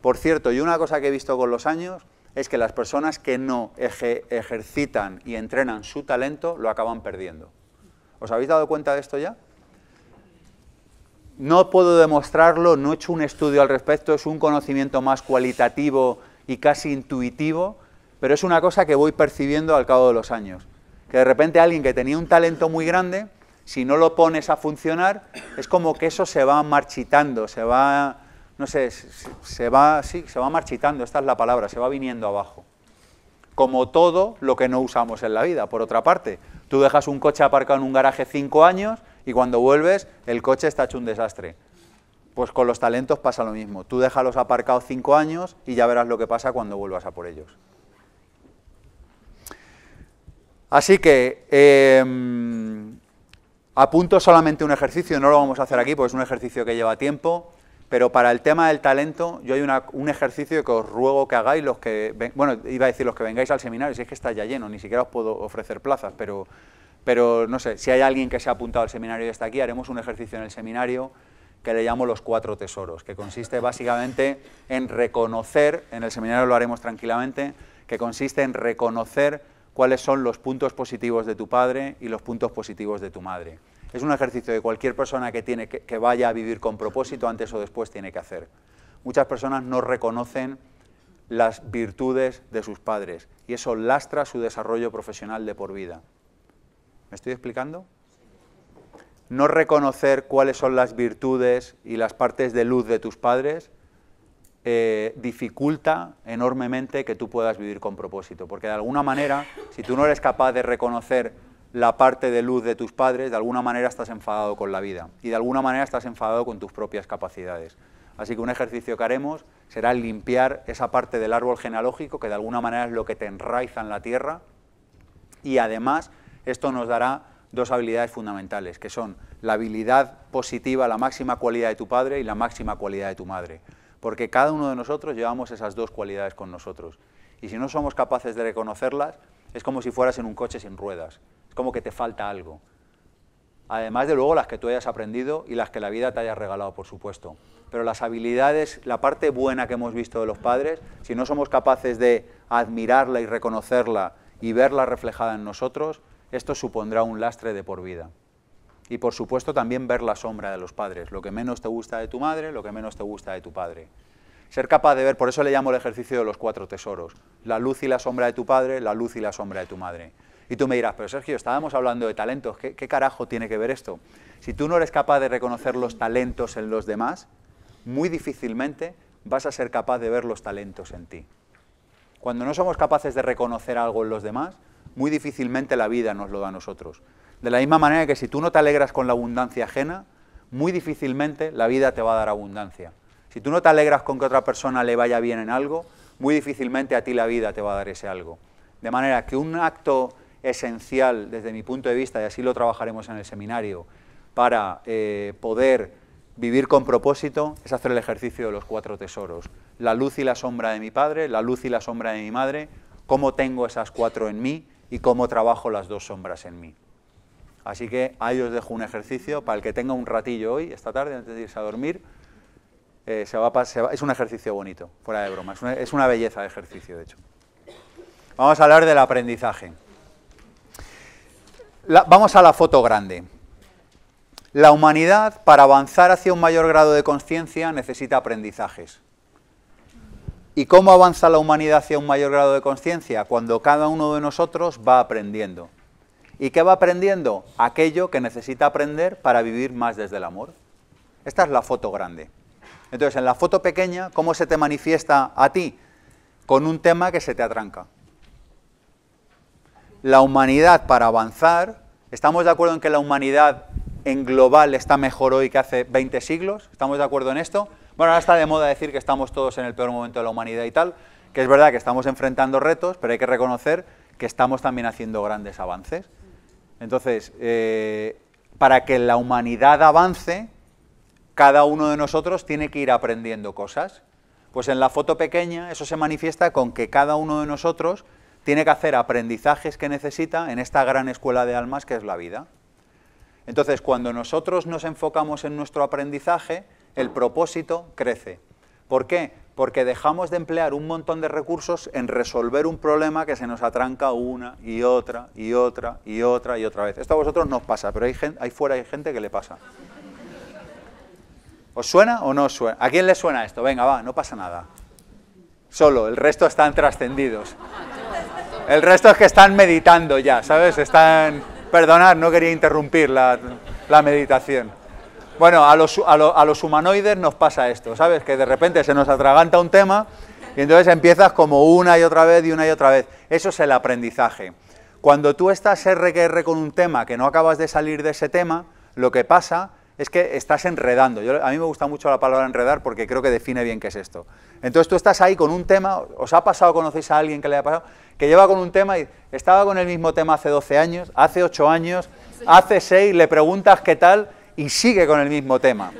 Por cierto, y una cosa que he visto con los años es que las personas que no ejercitan y entrenan su talento lo acaban perdiendo. ¿Os habéis dado cuenta de esto ya? No puedo demostrarlo, no he hecho un estudio al respecto, es un conocimiento más cualitativo y casi intuitivo, pero es una cosa que voy percibiendo al cabo de los años. Que de repente alguien que tenía un talento muy grande, si no lo pones a funcionar, es como que eso se va marchitando, se va no sé, se va, sí, se va marchitando, esta es la palabra, se va viniendo abajo. Como todo lo que no usamos en la vida, por otra parte. Tú dejas un coche aparcado en un garaje cinco años y cuando vuelves el coche está hecho un desastre. Pues con los talentos pasa lo mismo. Tú déjalos aparcados cinco años y ya verás lo que pasa cuando vuelvas a por ellos. Así que em, apunto solamente un ejercicio, no lo vamos a hacer aquí porque es un ejercicio que lleva tiempo. Pero para el tema del talento, yo hay un ejercicio que os ruego que hagáis los que, bueno, iba a decir los que vengáis al seminario, si es que está ya lleno, ni siquiera os puedo ofrecer plazas, pero, pero no sé, si hay alguien que se ha apuntado al seminario y está aquí, haremos un ejercicio en el seminario que le llamo los cuatro tesoros, que consiste básicamente en reconocer, en el seminario lo haremos tranquilamente, que consiste en reconocer cuáles son los puntos positivos de tu padre y los puntos positivos de tu madre. Es un ejercicio que cualquier persona que, vaya a vivir con propósito antes o después tiene que hacer. Muchas personas no reconocen las virtudes de sus padres y eso lastra su desarrollo profesional de por vida. ¿Me estoy explicando? No reconocer cuáles son las virtudes y las partes de luz de tus padres eh, dificulta enormemente que tú puedas vivir con propósito, porque de alguna manera, si tú no eres capaz de reconocer la parte de luz de tus padres, de alguna manera estás enfadado con la vida y de alguna manera estás enfadado con tus propias capacidades. Así que un ejercicio que haremos será limpiar esa parte del árbol genealógico que de alguna manera es lo que te enraiza en la tierra y además esto nos dará dos habilidades fundamentales, que son la habilidad positiva, la máxima cualidad de tu padre y la máxima cualidad de tu madre. Porque cada uno de nosotros llevamos esas dos cualidades con nosotros. Y si no somos capaces de reconocerlas, es como si fueras en un coche sin ruedas. Es como que te falta algo. Además de luego las que tú hayas aprendido y las que la vida te haya regalado, por supuesto. Pero las habilidades, la parte buena que hemos visto de los padres, si no somos capaces de admirarla y reconocerla y verla reflejada en nosotros, esto supondrá un lastre de por vida. Y por supuesto también ver la sombra de los padres, lo que menos te gusta de tu madre, lo que menos te gusta de tu padre. Ser capaz de ver, por eso le llamo el ejercicio de los cuatro tesoros, la luz y la sombra de tu padre, la luz y la sombra de tu madre. Y tú me dirás, pero Sergio, estábamos hablando de talentos, ¿qué, carajo tiene que ver esto? Si tú no eres capaz de reconocer los talentos en los demás, muy difícilmente vas a ser capaz de ver los talentos en ti. Cuando no somos capaces de reconocer algo en los demás, muy difícilmente la vida nos lo da a nosotros. De la misma manera que si tú no te alegras con la abundancia ajena, muy difícilmente la vida te va a dar abundancia. Si tú no te alegras con que otra persona le vaya bien en algo, muy difícilmente a ti la vida te va a dar ese algo. De manera que un acto esencial desde mi punto de vista, y así lo trabajaremos en el seminario, para eh, poder vivir con propósito, es hacer el ejercicio de los cuatro tesoros. La luz y la sombra de mi padre, la luz y la sombra de mi madre, cómo tengo esas cuatro en mí y cómo trabajo las dos sombras en mí. Así que ahí os dejo un ejercicio para el que tenga un ratillo hoy, esta tarde, antes de irse a dormir. Eh, va, es un ejercicio bonito, fuera de broma. es una belleza de ejercicio, de hecho. Vamos a hablar del aprendizaje vamos a la foto grande. La humanidad, para avanzar hacia un mayor grado de conciencia, necesita aprendizajes. ¿Y cómo avanza la humanidad hacia un mayor grado de conciencia? Cuando cada uno de nosotros va aprendiendo. ¿Y qué va aprendiendo? Aquello que necesita aprender para vivir más desde el amor. Esta es la foto grande. Entonces, en la foto pequeña, ¿cómo se te manifiesta a ti? Con un tema que se te atranca la humanidad para avanzar, estamos de acuerdo en que la humanidad en global está mejor hoy que hace 20 siglos, estamos de acuerdo en esto. Bueno, ahora está de moda decir que estamos todos en el peor momento de la humanidad y tal, que es verdad que estamos enfrentando retos, pero hay que reconocer que estamos también haciendo grandes avances. Entonces, eh, para que la humanidad avance, cada uno de nosotros tiene que ir aprendiendo cosas. Pues en la foto pequeña eso se manifiesta con que cada uno de nosotros tiene que hacer aprendizajes que necesita en esta gran escuela de almas que es la vida. Entonces, cuando nosotros nos enfocamos en nuestro aprendizaje, el propósito crece. ¿Por qué? Porque dejamos de emplear un montón de recursos en resolver un problema que se nos atranca una y otra y otra y otra y otra vez. Esto a vosotros no os pasa, pero hay ahí fuera hay gente que le pasa. ¿Os suena o no os suena? ¿A quién le suena esto? Venga, va, no pasa nada. Solo, el resto están trascendidos. El resto es que están meditando ya, ¿sabes? Están... Perdonad, no quería interrumpir la, meditación. Bueno, a los, humanoides nos pasa esto, ¿sabes? Que de repente se nos atraganta un tema y entonces empiezas como una y otra vez y una y otra vez. Eso es el aprendizaje. Cuando tú estás R con un tema que no acabas de salir de ese tema, lo que pasa es que estás enredando. a mí me gusta mucho la palabra enredar porque creo que define bien qué es esto. Entonces tú estás ahí con un tema, os ha pasado, conocéis a alguien que le ha pasado, que lleva con un tema y estaba con el mismo tema hace 12 años, hace 8 años, hace 6, le preguntas qué tal y sigue con el mismo tema.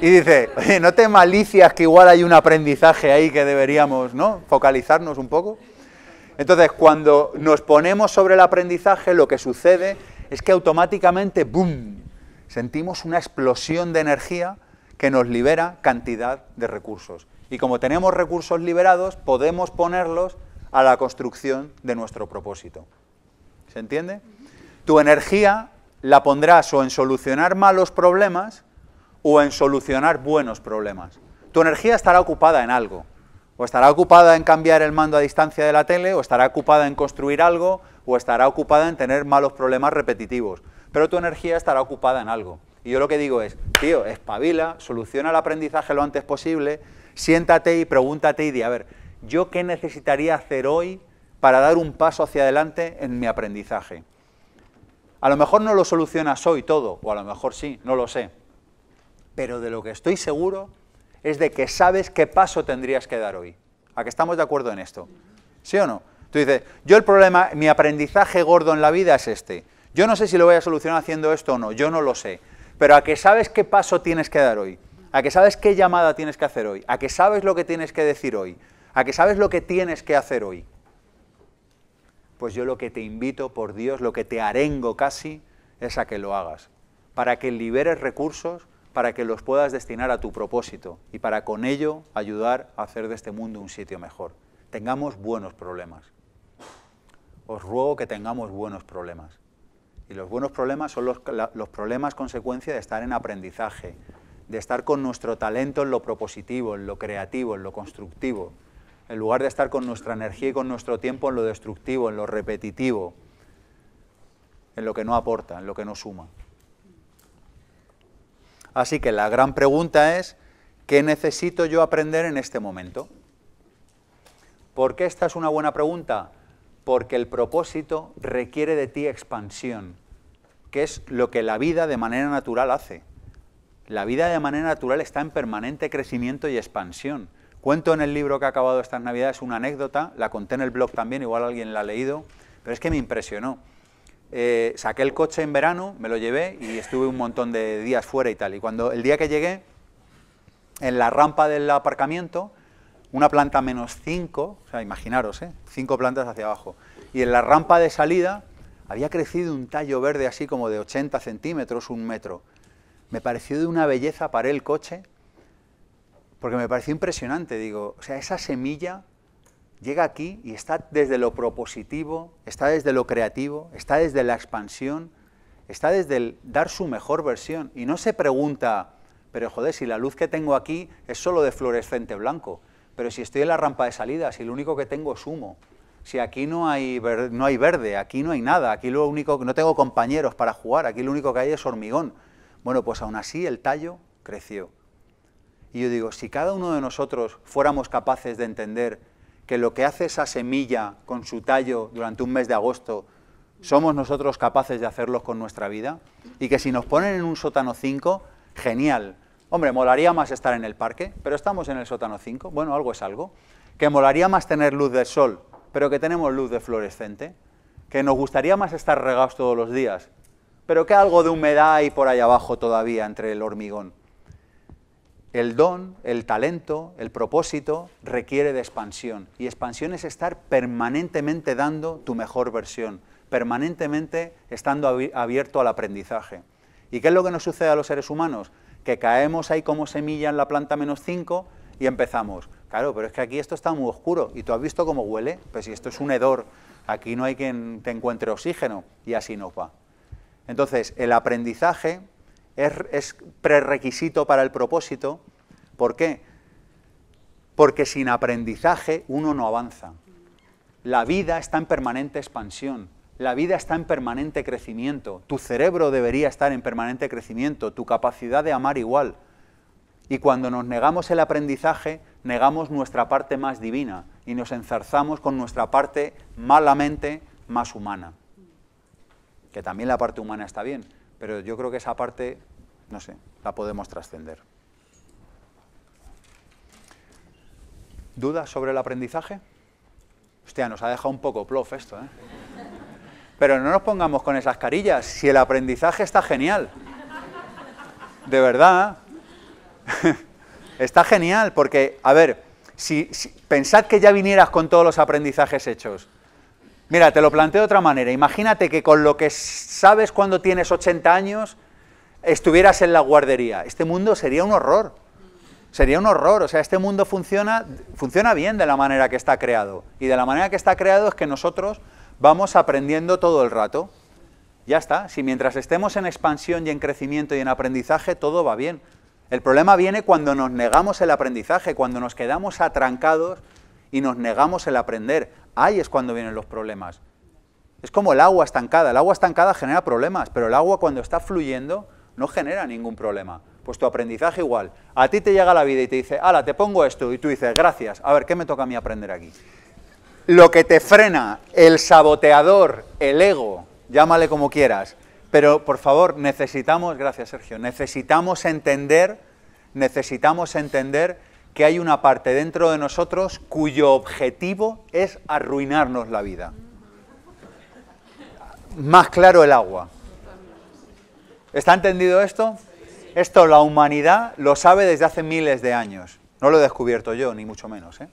Y dice, oye, ¿no te malicias que igual hay un aprendizaje ahí que deberíamos ¿no? focalizarnos un poco? Entonces, cuando nos ponemos sobre el aprendizaje, lo que sucede es que automáticamente, ¡boom!, sentimos una explosión de energía que nos libera cantidad de recursos. Y como tenemos recursos liberados, podemos ponerlos a la construcción de nuestro propósito. ¿Se entiende? Tu energía la pondrás o en solucionar malos problemas o en solucionar buenos problemas. Tu energía estará ocupada en algo. O estará ocupada en cambiar el mando a distancia de la tele, o estará ocupada en construir algo, o estará ocupada en tener malos problemas repetitivos. Pero tu energía estará ocupada en algo. Y yo lo que digo es, tío, espabila, soluciona el aprendizaje lo antes posible, siéntate y pregúntate y di, a ver, ¿Yo qué necesitaría hacer hoy para dar un paso hacia adelante en mi aprendizaje? A lo mejor no lo solucionas hoy todo, o a lo mejor sí, no lo sé. Pero de lo que estoy seguro es de que sabes qué paso tendrías que dar hoy. ¿A que estamos de acuerdo en esto? ¿Sí o no? Tú dices, yo el problema, mi aprendizaje gordo en la vida es este. Yo no sé si lo voy a solucionar haciendo esto o no, yo no lo sé. Pero a que sabes qué paso tienes que dar hoy, a que sabes qué llamada tienes que hacer hoy, a que sabes lo que tienes que decir hoy, a que sabes lo que tienes que hacer hoy. Pues yo lo que te invito, por Dios, lo que te arengo casi, es a que lo hagas, para que liberes recursos, para que los puedas destinar a tu propósito y para con ello ayudar a hacer de este mundo un sitio mejor. Tengamos buenos problemas. Os ruego que tengamos buenos problemas. Y los buenos problemas son los, los problemas consecuencia de estar en aprendizaje, de estar con nuestro talento en lo propositivo, en lo creativo, en lo constructivo, en lugar de estar con nuestra energía y con nuestro tiempo en lo destructivo, en lo repetitivo, en lo que no aporta, en lo que no suma. Así que la gran pregunta es, ¿qué necesito yo aprender en este momento? ¿Por qué esta es una buena pregunta? Porque el propósito requiere de ti expansión, que es lo que la vida de manera natural hace. La vida de manera natural está en permanente crecimiento y expansión. Cuento en el libro que ha acabado estas navidades una anécdota, la conté en el blog también, igual alguien la ha leído, pero es que me impresionó. Eh, saqué el coche en verano, me lo llevé y estuve un montón de días fuera y tal. Y cuando el día que llegué, en la rampa del aparcamiento, una planta menos 5, o sea, imaginaros, ¿eh? cinco plantas hacia abajo. Y en la rampa de salida había crecido un tallo verde así como de 80 centímetros, un metro. Me pareció de una belleza, paré el coche porque me pareció impresionante, digo, o sea, esa semilla llega aquí y está desde lo propositivo, está desde lo creativo, está desde la expansión, está desde el dar su mejor versión y no se pregunta, pero joder, si la luz que tengo aquí es solo de fluorescente blanco, pero si estoy en la rampa de salida, si lo único que tengo es humo, si aquí no hay, verde, no hay verde, aquí no hay nada, aquí lo único no tengo compañeros para jugar, aquí lo único que hay es hormigón. Bueno, pues aún así el tallo creció. Y yo digo, si cada uno de nosotros fuéramos capaces de entender que lo que hace esa semilla con su tallo durante un mes de agosto, somos nosotros capaces de hacerlo con nuestra vida, y que si nos ponen en un sótano 5, genial. Hombre, molaría más estar en el parque, pero estamos en el sótano 5, bueno, algo es algo. Que molaría más tener luz del sol, pero que tenemos luz de fluorescente. Que nos gustaría más estar regados todos los días, pero que algo de humedad hay por ahí abajo todavía entre el hormigón. El don, el talento, el propósito requiere de expansión. Y expansión es estar permanentemente dando tu mejor versión, permanentemente estando abierto al aprendizaje. ¿Y qué es lo que nos sucede a los seres humanos? Que caemos ahí como semilla en la planta menos 5 y empezamos. Claro, pero es que aquí esto está muy oscuro y tú has visto cómo huele. Pues si esto es un hedor, aquí no hay quien te encuentre oxígeno y así nos va. Entonces, el aprendizaje es, prerequisito para el propósito. ¿Por qué? Porque sin aprendizaje uno no avanza. La vida está en permanente expansión, la vida está en permanente crecimiento, tu cerebro debería estar en permanente crecimiento, tu capacidad de amar igual. Y cuando nos negamos el aprendizaje, negamos nuestra parte más divina y nos enzarzamos con nuestra parte malamente más humana. Que también la parte humana está bien, pero yo creo que esa parte, no sé, la podemos trascender. ¿Dudas sobre el aprendizaje? Hostia, nos ha dejado un poco plof esto, ¿eh? Pero no nos pongamos con esas carillas, si el aprendizaje está genial. De verdad. <laughs> está genial, porque, a ver, si, si, pensad que ya vinieras con todos los aprendizajes hechos. Mira, te lo planteo de otra manera. Imagínate que con lo que sabes cuando tienes 80 años estuvieras en la guardería. Este mundo sería un horror. Sería un horror. O sea, este mundo funciona, funciona bien de la manera que está creado. Y de la manera que está creado es que nosotros vamos aprendiendo todo el rato. Ya está. Si mientras estemos en expansión y en crecimiento y en aprendizaje, todo va bien. El problema viene cuando nos negamos el aprendizaje, cuando nos quedamos atrancados y nos negamos el aprender ahí es cuando vienen los problemas. Es como el agua estancada. El agua estancada genera problemas, pero el agua cuando está fluyendo no genera ningún problema. Pues tu aprendizaje igual. A ti te llega la vida y te dice, ala, te pongo esto. Y tú dices, gracias. A ver, ¿qué me toca a mí aprender aquí? Lo que te frena, el saboteador, el ego, llámale como quieras. Pero, por favor, necesitamos, gracias Sergio, necesitamos entender, necesitamos entender que hay una parte dentro de nosotros cuyo objetivo es arruinarnos la vida. Más claro el agua. ¿Está entendido esto? Esto la humanidad lo sabe desde hace miles de años. No lo he descubierto yo, ni mucho menos. ¿eh?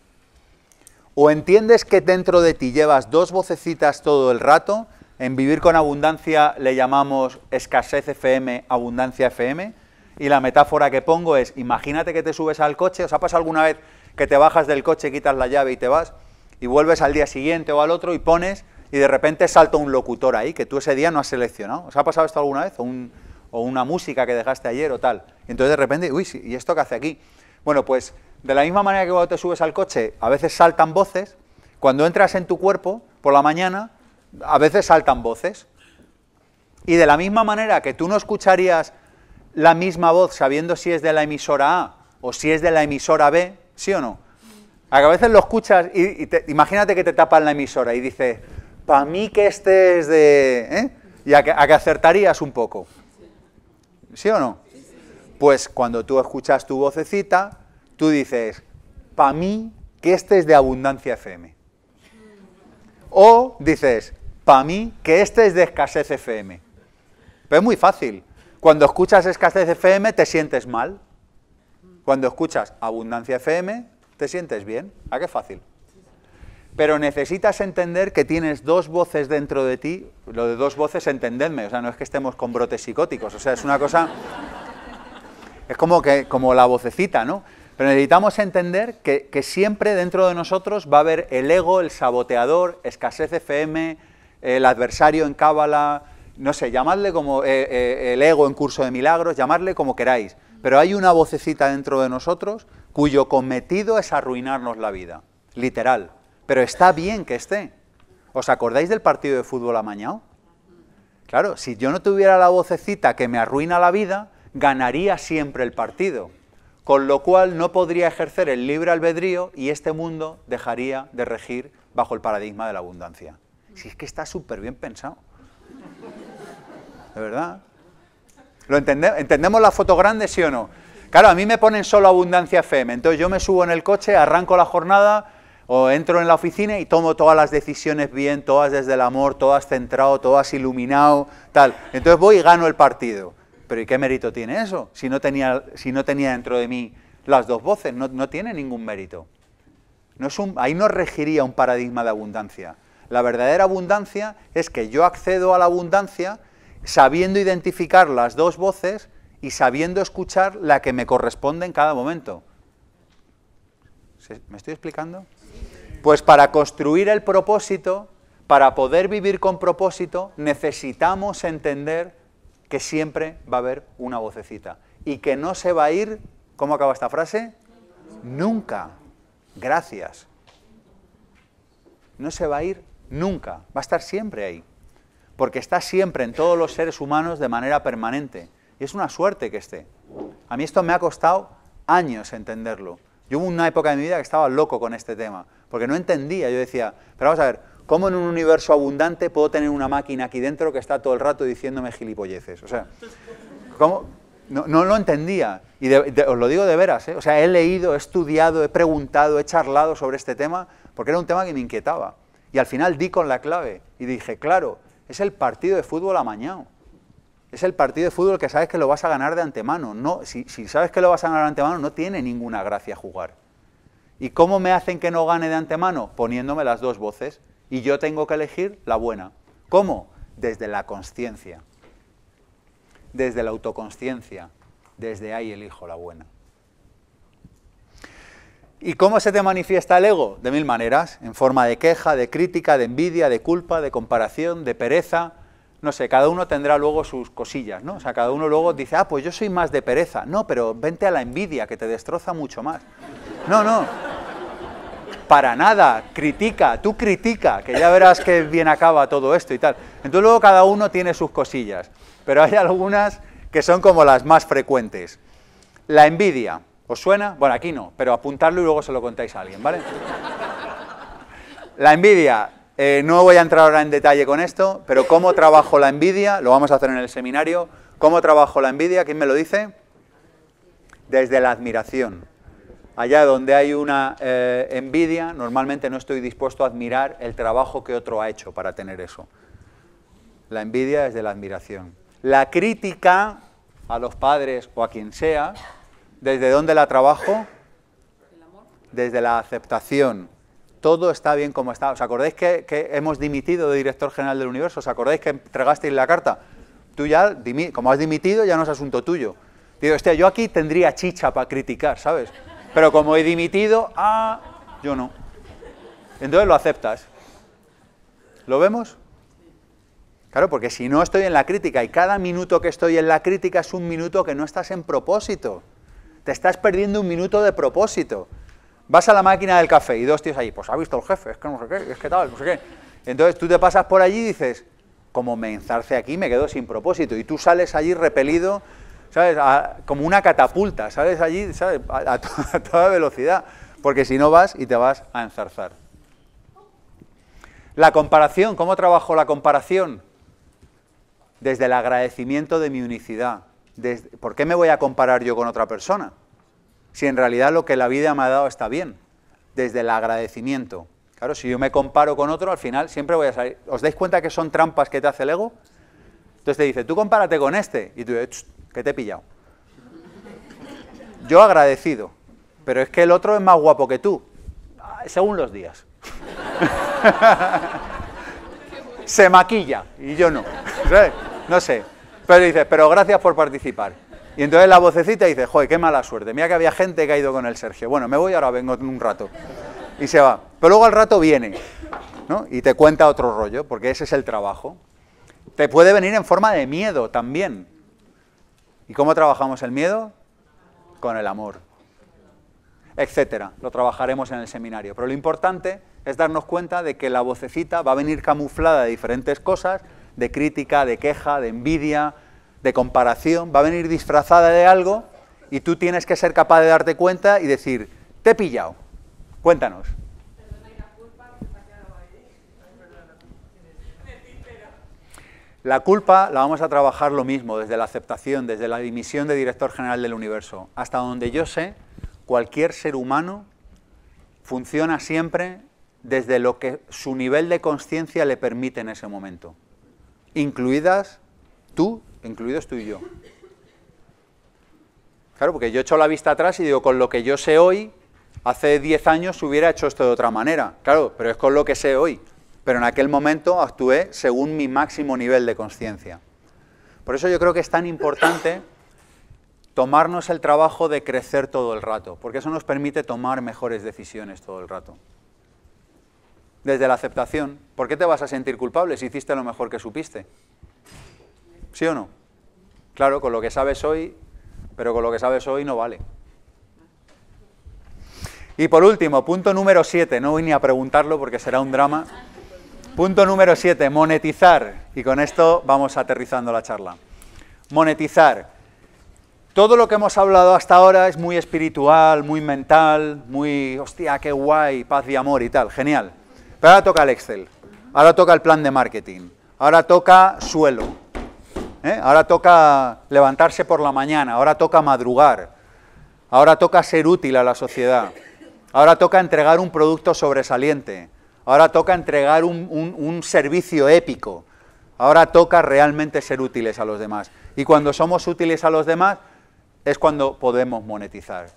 O entiendes que dentro de ti llevas dos vocecitas todo el rato, en vivir con abundancia le llamamos escasez FM, abundancia FM, y la metáfora que pongo es, imagínate que te subes al coche, ¿os ha pasado alguna vez que te bajas del coche, quitas la llave y te vas? Y vuelves al día siguiente o al otro y pones y de repente salta un locutor ahí que tú ese día no has seleccionado. ¿Os ha pasado esto alguna vez? O, una música que dejaste ayer o tal. Y entonces de repente, uy, ¿y esto qué hace aquí? Bueno, pues de la misma manera que cuando te subes al coche a veces saltan voces, cuando entras en tu cuerpo por la mañana a veces saltan voces. Y de la misma manera que tú no escucharías la misma voz sabiendo si es de la emisora A o si es de la emisora B, ¿sí o no? A veces lo escuchas y, imagínate que te tapan la emisora y dices, para mí que este es de... ¿eh? Y a que, acertarías un poco. ¿Sí o no? Pues cuando tú escuchas tu vocecita, tú dices, para mí que este es de Abundancia FM. O dices, para mí que este es de Escasez FM. Pero es muy fácil. Cuando escuchas escasez FM te sientes mal. Cuando escuchas abundancia FM te sientes bien. ¿A qué fácil? Pero necesitas entender que tienes dos voces dentro de ti. Lo de dos voces, entendedme. O sea, no es que estemos con brotes psicóticos. O sea, es una cosa... <laughs> Es como, que, como la vocecita, ¿no? Pero necesitamos entender que, que, siempre dentro de nosotros va a haber el ego, el saboteador, escasez FM, el adversario en cábala, no sé, llamadle como eh, eh, el ego en curso de milagros, llamadle como queráis, pero hay una vocecita dentro de nosotros cuyo cometido es arruinarnos la vida, literal. Pero está bien que esté. ¿Os acordáis del partido de fútbol amañado? Claro, si yo no tuviera la vocecita que me arruina la vida, ganaría siempre el partido, con lo cual no podría ejercer el libre albedrío y este mundo dejaría de regir bajo el paradigma de la abundancia. Si es que está súper bien pensado de verdad. ¿Lo ¿Entendemos la foto grande, sí o no? Claro, a mí me ponen solo abundancia FM, entonces yo me subo en el coche, arranco la jornada o entro en la oficina y tomo todas las decisiones bien, todas desde el amor, todas centrado, todas iluminado, tal. Entonces voy y gano el partido. Pero ¿y qué mérito tiene eso? Si no tenía, si no tenía dentro de mí las dos voces, no, tiene ningún mérito. No es un, ahí no regiría un paradigma de abundancia. La verdadera abundancia es que yo accedo a la abundancia sabiendo identificar las dos voces y sabiendo escuchar la que me corresponde en cada momento. ¿Me estoy explicando? Pues para construir el propósito, para poder vivir con propósito, necesitamos entender que siempre va a haber una vocecita y que no se va a ir, ¿cómo acaba esta frase? Nunca. Gracias. No se va a ir nunca, va a estar siempre ahí porque está siempre en todos los seres humanos de manera permanente. Y es una suerte que esté. A mí esto me ha costado años entenderlo. Yo hubo una época de mi vida que estaba loco con este tema, porque no entendía. Yo decía, pero vamos a ver, ¿cómo en un universo abundante puedo tener una máquina aquí dentro que está todo el rato diciéndome gilipolleces? O sea, ¿cómo? No, lo entendía. Y os lo digo de veras, ¿eh? O sea, he leído, he estudiado, he preguntado, he charlado sobre este tema, porque era un tema que me inquietaba. Y al final di con la clave y dije, claro, es el partido de fútbol amañado. Es el partido de fútbol que sabes que lo vas a ganar de antemano. No, si, si sabes que lo vas a ganar de antemano, no tiene ninguna gracia jugar. ¿Y cómo me hacen que no gane de antemano? Poniéndome las dos voces. Y yo tengo que elegir la buena. ¿Cómo? Desde la conciencia. Desde la autoconsciencia. Desde ahí elijo la buena. ¿Y cómo se te manifiesta el ego? De mil maneras, en forma de queja, de crítica, de envidia, de culpa, de comparación, de pereza. No sé, cada uno tendrá luego sus cosillas, ¿no? O sea, cada uno luego dice, ah, pues yo soy más de pereza. No, pero vente a la envidia, que te destroza mucho más. No, no. Para nada, critica, tú critica, que ya verás que bien acaba todo esto y tal. Entonces luego cada uno tiene sus cosillas, pero hay algunas que son como las más frecuentes. La envidia. ¿Os suena? Bueno, aquí no, pero apuntarlo y luego se lo contáis a alguien, ¿vale? La envidia. Eh, no voy a entrar ahora en detalle con esto, pero cómo trabajo la envidia, lo vamos a hacer en el seminario. ¿Cómo trabajo la envidia? ¿Quién me lo dice? Desde la admiración. Allá donde hay una eh, envidia, normalmente no estoy dispuesto a admirar el trabajo que otro ha hecho para tener eso. La envidia desde la admiración. La crítica a los padres o a quien sea, ¿Desde dónde la trabajo? Desde la aceptación. Todo está bien como está. ¿Os acordáis que, hemos dimitido de director general del universo? ¿Os acordáis que entregasteis la carta? Tú ya, como has dimitido, ya no es asunto tuyo. Digo, hostia, yo aquí tendría chicha para criticar, ¿sabes? Pero como he dimitido, ah, yo no. Entonces lo aceptas. ¿Lo vemos? Claro, porque si no estoy en la crítica y cada minuto que estoy en la crítica es un minuto que no estás en propósito. Te estás perdiendo un minuto de propósito. Vas a la máquina del café y dos tíos ahí, pues ha visto el jefe, es que no sé qué, es que tal, no sé qué. Entonces tú te pasas por allí y dices, como me enzarce aquí, me quedo sin propósito. Y tú sales allí repelido, ¿sabes? como una catapulta, sales allí, ¿sabes? <laughs> a toda velocidad, porque si no vas y te vas a enzarzar. La comparación, ¿cómo trabajo la comparación? Desde el agradecimiento de mi unicidad. ¿por qué me voy a comparar yo con otra persona? Si en realidad lo que la vida me ha dado está bien, desde el agradecimiento. Claro, si yo me comparo con otro, al final siempre voy a salir. ¿Os dais cuenta que son trampas que te hace el ego? Entonces te dice, tú compárate con este. Y tú dices, que te he pillado. Yo agradecido, pero es que el otro es más guapo que tú, según los días. <laughs> Se maquilla y yo no. No sé. Pero dices, pero gracias por participar. Y entonces la vocecita dice, joder, qué mala suerte. Mira que había gente que ha ido con el Sergio. Bueno, me voy, ahora vengo en un rato. Y se va. Pero luego al rato viene, ¿no? Y te cuenta otro rollo, porque ese es el trabajo. Te puede venir en forma de miedo también. ¿Y cómo trabajamos el miedo? Con el amor. Etcétera. Lo trabajaremos en el seminario. Pero lo importante es darnos cuenta de que la vocecita va a venir camuflada de diferentes cosas de crítica, de queja, de envidia, de comparación, va a venir disfrazada de algo y tú tienes que ser capaz de darte cuenta y decir, te he pillado, cuéntanos. La culpa la vamos a trabajar lo mismo, desde la aceptación, desde la dimisión de director general del universo. Hasta donde yo sé, cualquier ser humano funciona siempre desde lo que su nivel de conciencia le permite en ese momento incluidas tú, incluidos tú y yo. Claro, porque yo echo la vista atrás y digo, con lo que yo sé hoy, hace 10 años hubiera hecho esto de otra manera. Claro, pero es con lo que sé hoy. Pero en aquel momento actué según mi máximo nivel de conciencia. Por eso yo creo que es tan importante tomarnos el trabajo de crecer todo el rato, porque eso nos permite tomar mejores decisiones todo el rato desde la aceptación, ¿por qué te vas a sentir culpable si hiciste lo mejor que supiste? ¿Sí o no? Claro, con lo que sabes hoy, pero con lo que sabes hoy no vale. Y por último, punto número 7, no voy ni a preguntarlo porque será un drama. Punto número 7, monetizar. Y con esto vamos aterrizando la charla. Monetizar. Todo lo que hemos hablado hasta ahora es muy espiritual, muy mental, muy, hostia, qué guay, paz y amor y tal, genial. Pero ahora toca el Excel, ahora toca el plan de marketing, ahora toca suelo, ¿Eh? ahora toca levantarse por la mañana, ahora toca madrugar, ahora toca ser útil a la sociedad, ahora toca entregar un producto sobresaliente, ahora toca entregar un servicio épico, ahora toca realmente ser útiles a los demás. Y cuando somos útiles a los demás es cuando podemos monetizar.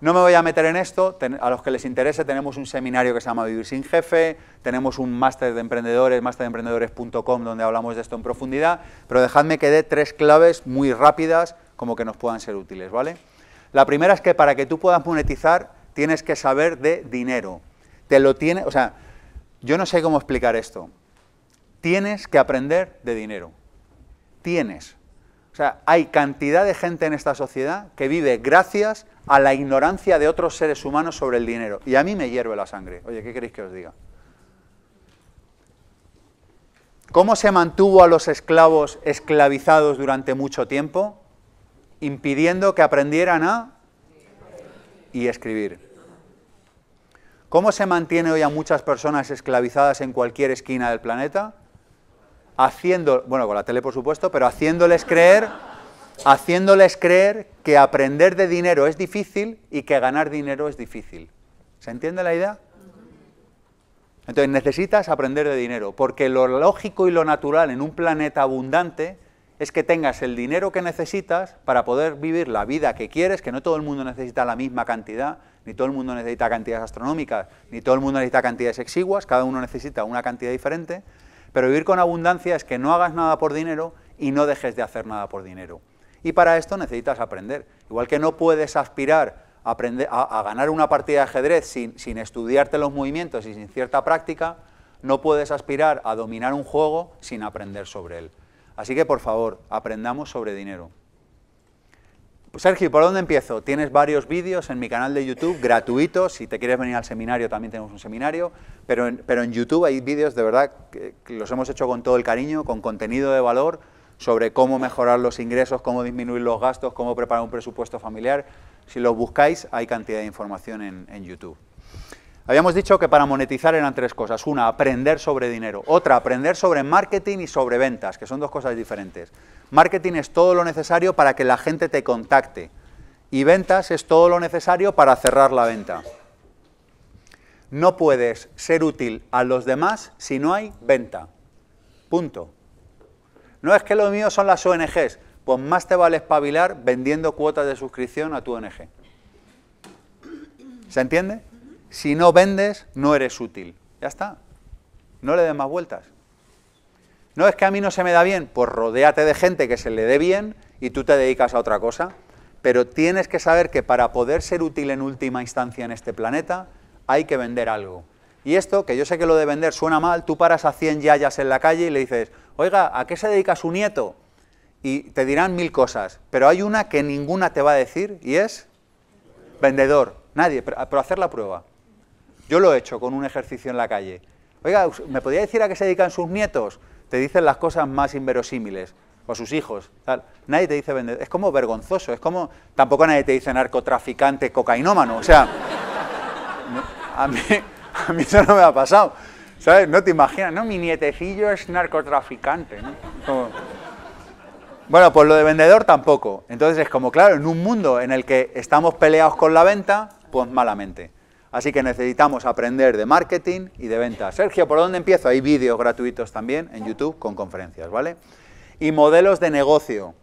No me voy a meter en esto, a los que les interese tenemos un seminario que se llama Vivir sin Jefe, tenemos un máster de emprendedores, masterdeemprendedores.com, donde hablamos de esto en profundidad, pero dejadme que dé tres claves muy rápidas como que nos puedan ser útiles, ¿vale? La primera es que para que tú puedas monetizar tienes que saber de dinero. Te lo tiene, o sea, yo no sé cómo explicar esto. Tienes que aprender de dinero. Tienes. O sea, hay cantidad de gente en esta sociedad que vive gracias a la ignorancia de otros seres humanos sobre el dinero. Y a mí me hierve la sangre. Oye, ¿qué queréis que os diga? ¿Cómo se mantuvo a los esclavos esclavizados durante mucho tiempo? Impidiendo que aprendieran a y escribir. ¿Cómo se mantiene hoy a muchas personas esclavizadas en cualquier esquina del planeta? haciendo, bueno, con la tele por supuesto, pero haciéndoles creer, haciéndoles creer que aprender de dinero es difícil y que ganar dinero es difícil. ¿Se entiende la idea? Entonces necesitas aprender de dinero, porque lo lógico y lo natural en un planeta abundante es que tengas el dinero que necesitas para poder vivir la vida que quieres, que no todo el mundo necesita la misma cantidad, ni todo el mundo necesita cantidades astronómicas, ni todo el mundo necesita cantidades exiguas, cada uno necesita una cantidad diferente, pero vivir con abundancia es que no hagas nada por dinero y no dejes de hacer nada por dinero. Y para esto necesitas aprender. Igual que no puedes aspirar a, ganar una partida de ajedrez sin, sin estudiarte los movimientos y sin cierta práctica, no puedes aspirar a dominar un juego sin aprender sobre él. Así que, por favor, aprendamos sobre dinero. Sergio, ¿por dónde empiezo? Tienes varios vídeos en mi canal de YouTube gratuitos. Si te quieres venir al seminario, también tenemos un seminario. Pero en, YouTube hay vídeos de verdad que los hemos hecho con todo el cariño, con contenido de valor sobre cómo mejorar los ingresos, cómo disminuir los gastos, cómo preparar un presupuesto familiar. Si los buscáis, hay cantidad de información en YouTube. Habíamos dicho que para monetizar eran tres cosas. Una, aprender sobre dinero. Otra, aprender sobre marketing y sobre ventas, que son dos cosas diferentes. Marketing es todo lo necesario para que la gente te contacte. Y ventas es todo lo necesario para cerrar la venta. No puedes ser útil a los demás si no hay venta. Punto. No es que lo mío son las ONGs. Pues más te vale espabilar vendiendo cuotas de suscripción a tu ONG. ¿Se entiende? Si no vendes, no eres útil. Ya está. No le des más vueltas. No es que a mí no se me da bien, pues rodéate de gente que se le dé bien y tú te dedicas a otra cosa. Pero tienes que saber que para poder ser útil en última instancia en este planeta, hay que vender algo. Y esto, que yo sé que lo de vender suena mal, tú paras a 100 yayas en la calle y le dices, oiga, ¿a qué se dedica su nieto? Y te dirán mil cosas, pero hay una que ninguna te va a decir y es vendedor. Nadie, pero hacer la prueba. Yo lo he hecho con un ejercicio en la calle. Oiga, ¿me podría decir a qué se dedican sus nietos? Te dicen las cosas más inverosímiles. O sus hijos. Tal. Nadie te dice vendedor. Es como vergonzoso. Es como. Tampoco nadie te dice narcotraficante, cocainómano. O sea. a mí, eso no me ha pasado. ¿Sabes? No te imaginas, ¿no? Mi nietecillo es narcotraficante, Bueno, pues lo de vendedor tampoco. Entonces es como, claro, en un mundo en el que estamos peleados con la venta, pues malamente. Así que necesitamos aprender de marketing y de ventas. Sergio, ¿por dónde empiezo? Hay vídeos gratuitos también en YouTube con conferencias, ¿vale? Y modelos de negocio.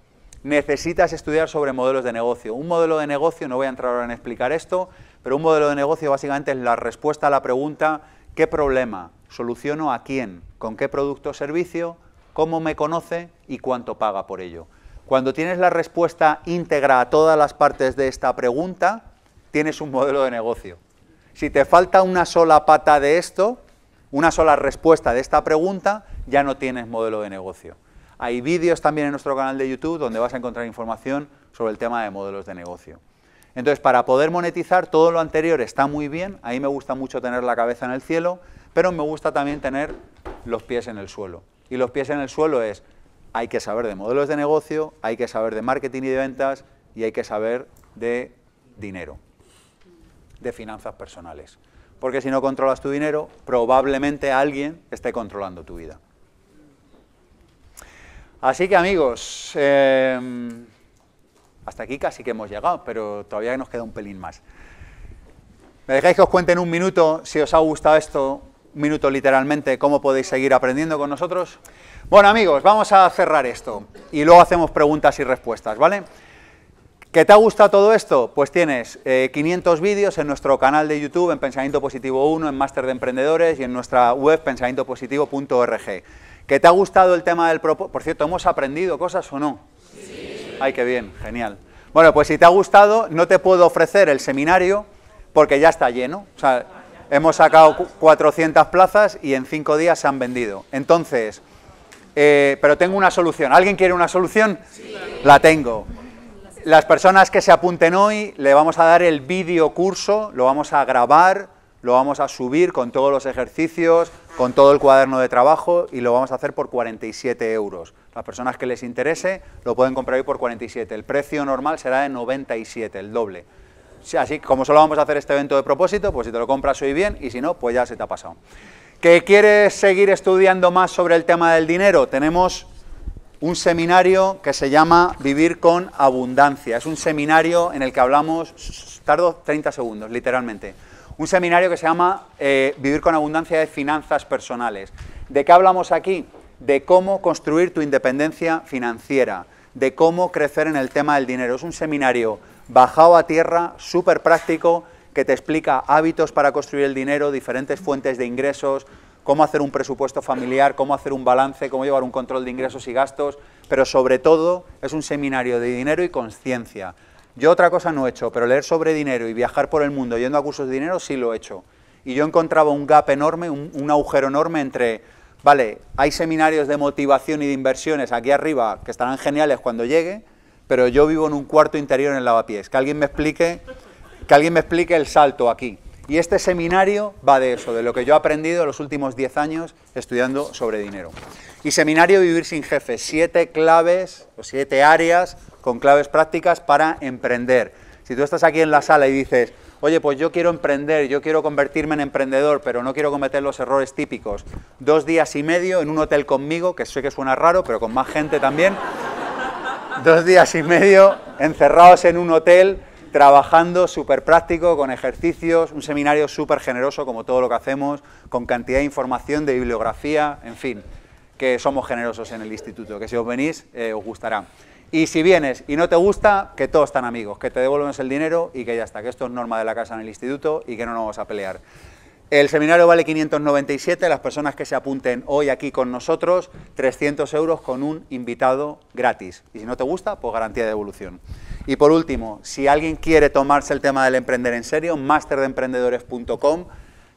Necesitas estudiar sobre modelos de negocio. Un modelo de negocio, no voy a entrar ahora en explicar esto, pero un modelo de negocio básicamente es la respuesta a la pregunta ¿qué problema? ¿Soluciono a quién? ¿Con qué producto o servicio? ¿Cómo me conoce? ¿Y cuánto paga por ello? Cuando tienes la respuesta íntegra a todas las partes de esta pregunta, tienes un modelo de negocio. Si te falta una sola pata de esto, una sola respuesta de esta pregunta, ya no tienes modelo de negocio. Hay vídeos también en nuestro canal de YouTube donde vas a encontrar información sobre el tema de modelos de negocio. Entonces, para poder monetizar, todo lo anterior está muy bien, ahí me gusta mucho tener la cabeza en el cielo, pero me gusta también tener los pies en el suelo. Y los pies en el suelo es, hay que saber de modelos de negocio, hay que saber de marketing y de ventas y hay que saber de dinero de finanzas personales. Porque si no controlas tu dinero, probablemente alguien esté controlando tu vida. Así que amigos, em, hasta aquí casi que hemos llegado, pero todavía nos queda un pelín más. ¿Me dejáis que os cuente en un minuto si os ha gustado esto? Un minuto literalmente, cómo podéis seguir aprendiendo con nosotros. Bueno amigos, vamos a cerrar esto y luego hacemos preguntas y respuestas, ¿vale? ¿Qué te ha gustado todo esto? Pues tienes 500 eh, vídeos en nuestro canal de YouTube, en Pensamiento Positivo 1, en Máster de Emprendedores y en nuestra web pensamientopositivo.org. ¿Que te ha gustado el tema del propósito? Por cierto, ¿hemos aprendido cosas o no? Sí. Ay, qué bien, genial. Bueno, pues si te ha gustado, no te puedo ofrecer el seminario porque ya está lleno. O sea, hemos sacado 400 plazas y en 5 días se han vendido. Entonces, eh, pero tengo una solución. ¿Alguien quiere una solución? Sí. La tengo. Las personas que se apunten hoy, le vamos a dar el vídeo curso, lo vamos a grabar, lo vamos a subir con todos los ejercicios, con todo el cuaderno de trabajo y lo vamos a hacer por 47 euros. Las personas que les interese lo pueden comprar hoy por 47. El precio normal será de 97, el doble. Así como solo vamos a hacer este evento de propósito, pues si te lo compras hoy bien y si no, pues ya se te ha pasado. ¿Que quieres seguir estudiando más sobre el tema del dinero? Tenemos un seminario que se llama Vivir con Abundancia. Es un seminario en el que hablamos, tardo 30 segundos, literalmente. Un seminario que se llama eh, Vivir con Abundancia de Finanzas Personales. ¿De qué hablamos aquí? De cómo construir tu independencia financiera, de cómo crecer en el tema del dinero. Es un seminario bajado a tierra, súper práctico, que te explica hábitos para construir el dinero, diferentes fuentes de ingresos, cómo hacer un presupuesto familiar, cómo hacer un balance, cómo llevar un control de ingresos y gastos, pero sobre todo es un seminario de dinero y conciencia. Yo otra cosa no he hecho, pero leer sobre dinero y viajar por el mundo yendo a cursos de dinero sí lo he hecho. Y yo encontraba un gap enorme, un, agujero enorme entre, vale, hay seminarios de motivación y de inversiones aquí arriba que estarán geniales cuando llegue, pero yo vivo en un cuarto interior en el lavapiés. Que alguien me explique, que alguien me explique el salto aquí. Y este seminario va de eso, de lo que yo he aprendido en los últimos 10 años estudiando sobre dinero. Y seminario Vivir sin Jefe, siete claves o siete áreas con claves prácticas para emprender. Si tú estás aquí en la sala y dices, oye, pues yo quiero emprender, yo quiero convertirme en emprendedor, pero no quiero cometer los errores típicos, dos días y medio en un hotel conmigo, que sé que suena raro, pero con más gente también, dos días y medio encerrados en un hotel trabajando súper práctico, con ejercicios, un seminario súper generoso como todo lo que hacemos, con cantidad de información, de bibliografía, en fin, que somos generosos en el instituto, que si os venís eh, os gustará. Y si vienes y no te gusta, que todos están amigos, que te devolvemos el dinero y que ya está, que esto es norma de la casa en el instituto y que no nos vamos a pelear. El seminario vale 597, las personas que se apunten hoy aquí con nosotros, 300 euros con un invitado gratis. Y si no te gusta, pues garantía de devolución. Y por último, si alguien quiere tomarse el tema del emprender en serio, masterdeemprendedores.com,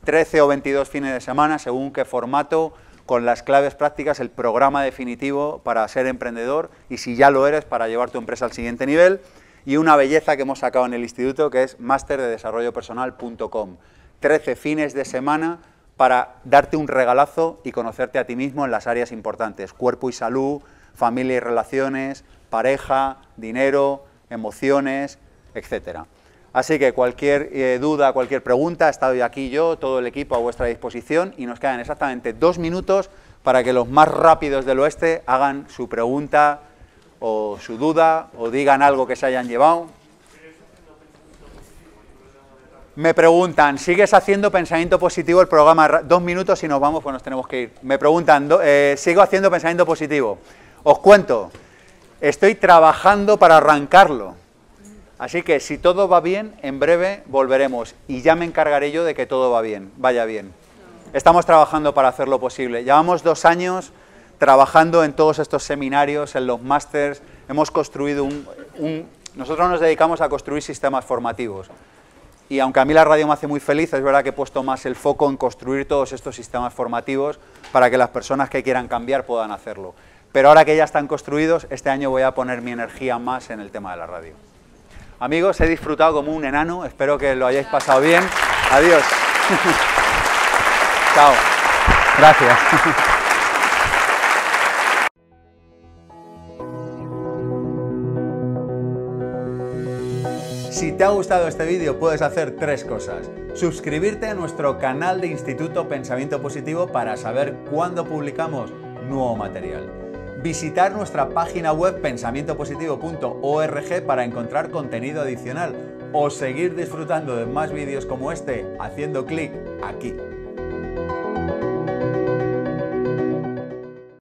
13 o 22 fines de semana, según qué formato, con las claves prácticas, el programa definitivo para ser emprendedor y si ya lo eres, para llevar tu empresa al siguiente nivel. Y una belleza que hemos sacado en el instituto que es masterdedesarrollopersonal.com. 13 fines de semana para darte un regalazo y conocerte a ti mismo en las áreas importantes, cuerpo y salud, familia y relaciones, pareja, dinero, emociones, etcétera. Así que cualquier eh, duda, cualquier pregunta, he estado aquí yo, todo el equipo a vuestra disposición y nos quedan exactamente dos minutos para que los más rápidos del oeste hagan su pregunta o su duda o digan algo que se hayan llevado. Me preguntan, ¿sigues haciendo pensamiento positivo el programa? Dos minutos y nos vamos, pues nos tenemos que ir. Me preguntan, eh, ¿sigo haciendo pensamiento positivo? Os cuento, Estoy trabajando para arrancarlo. Así que si todo va bien, en breve volveremos y ya me encargaré yo de que todo va bien, vaya bien. Estamos trabajando para hacer lo posible. Llevamos dos años trabajando en todos estos seminarios, en los másters. Hemos construido un... Nosotros nos dedicamos a construir sistemas formativos. Y aunque a mí la radio me hace muy feliz, es verdad que he puesto más el foco en construir todos estos sistemas formativos para que las personas que quieran cambiar puedan hacerlo. Pero ahora que ya están construidos, este año voy a poner mi energía más en el tema de la radio. Amigos, he disfrutado como un enano, espero que lo hayáis pasado bien. Adiós. <laughs> Chao. Gracias. <laughs> Si te ha gustado este vídeo puedes hacer tres cosas. Suscribirte a nuestro canal de Instituto Pensamiento Positivo para saber cuándo publicamos nuevo material visitar nuestra página web pensamientopositivo.org para encontrar contenido adicional o seguir disfrutando de más vídeos como este haciendo clic aquí.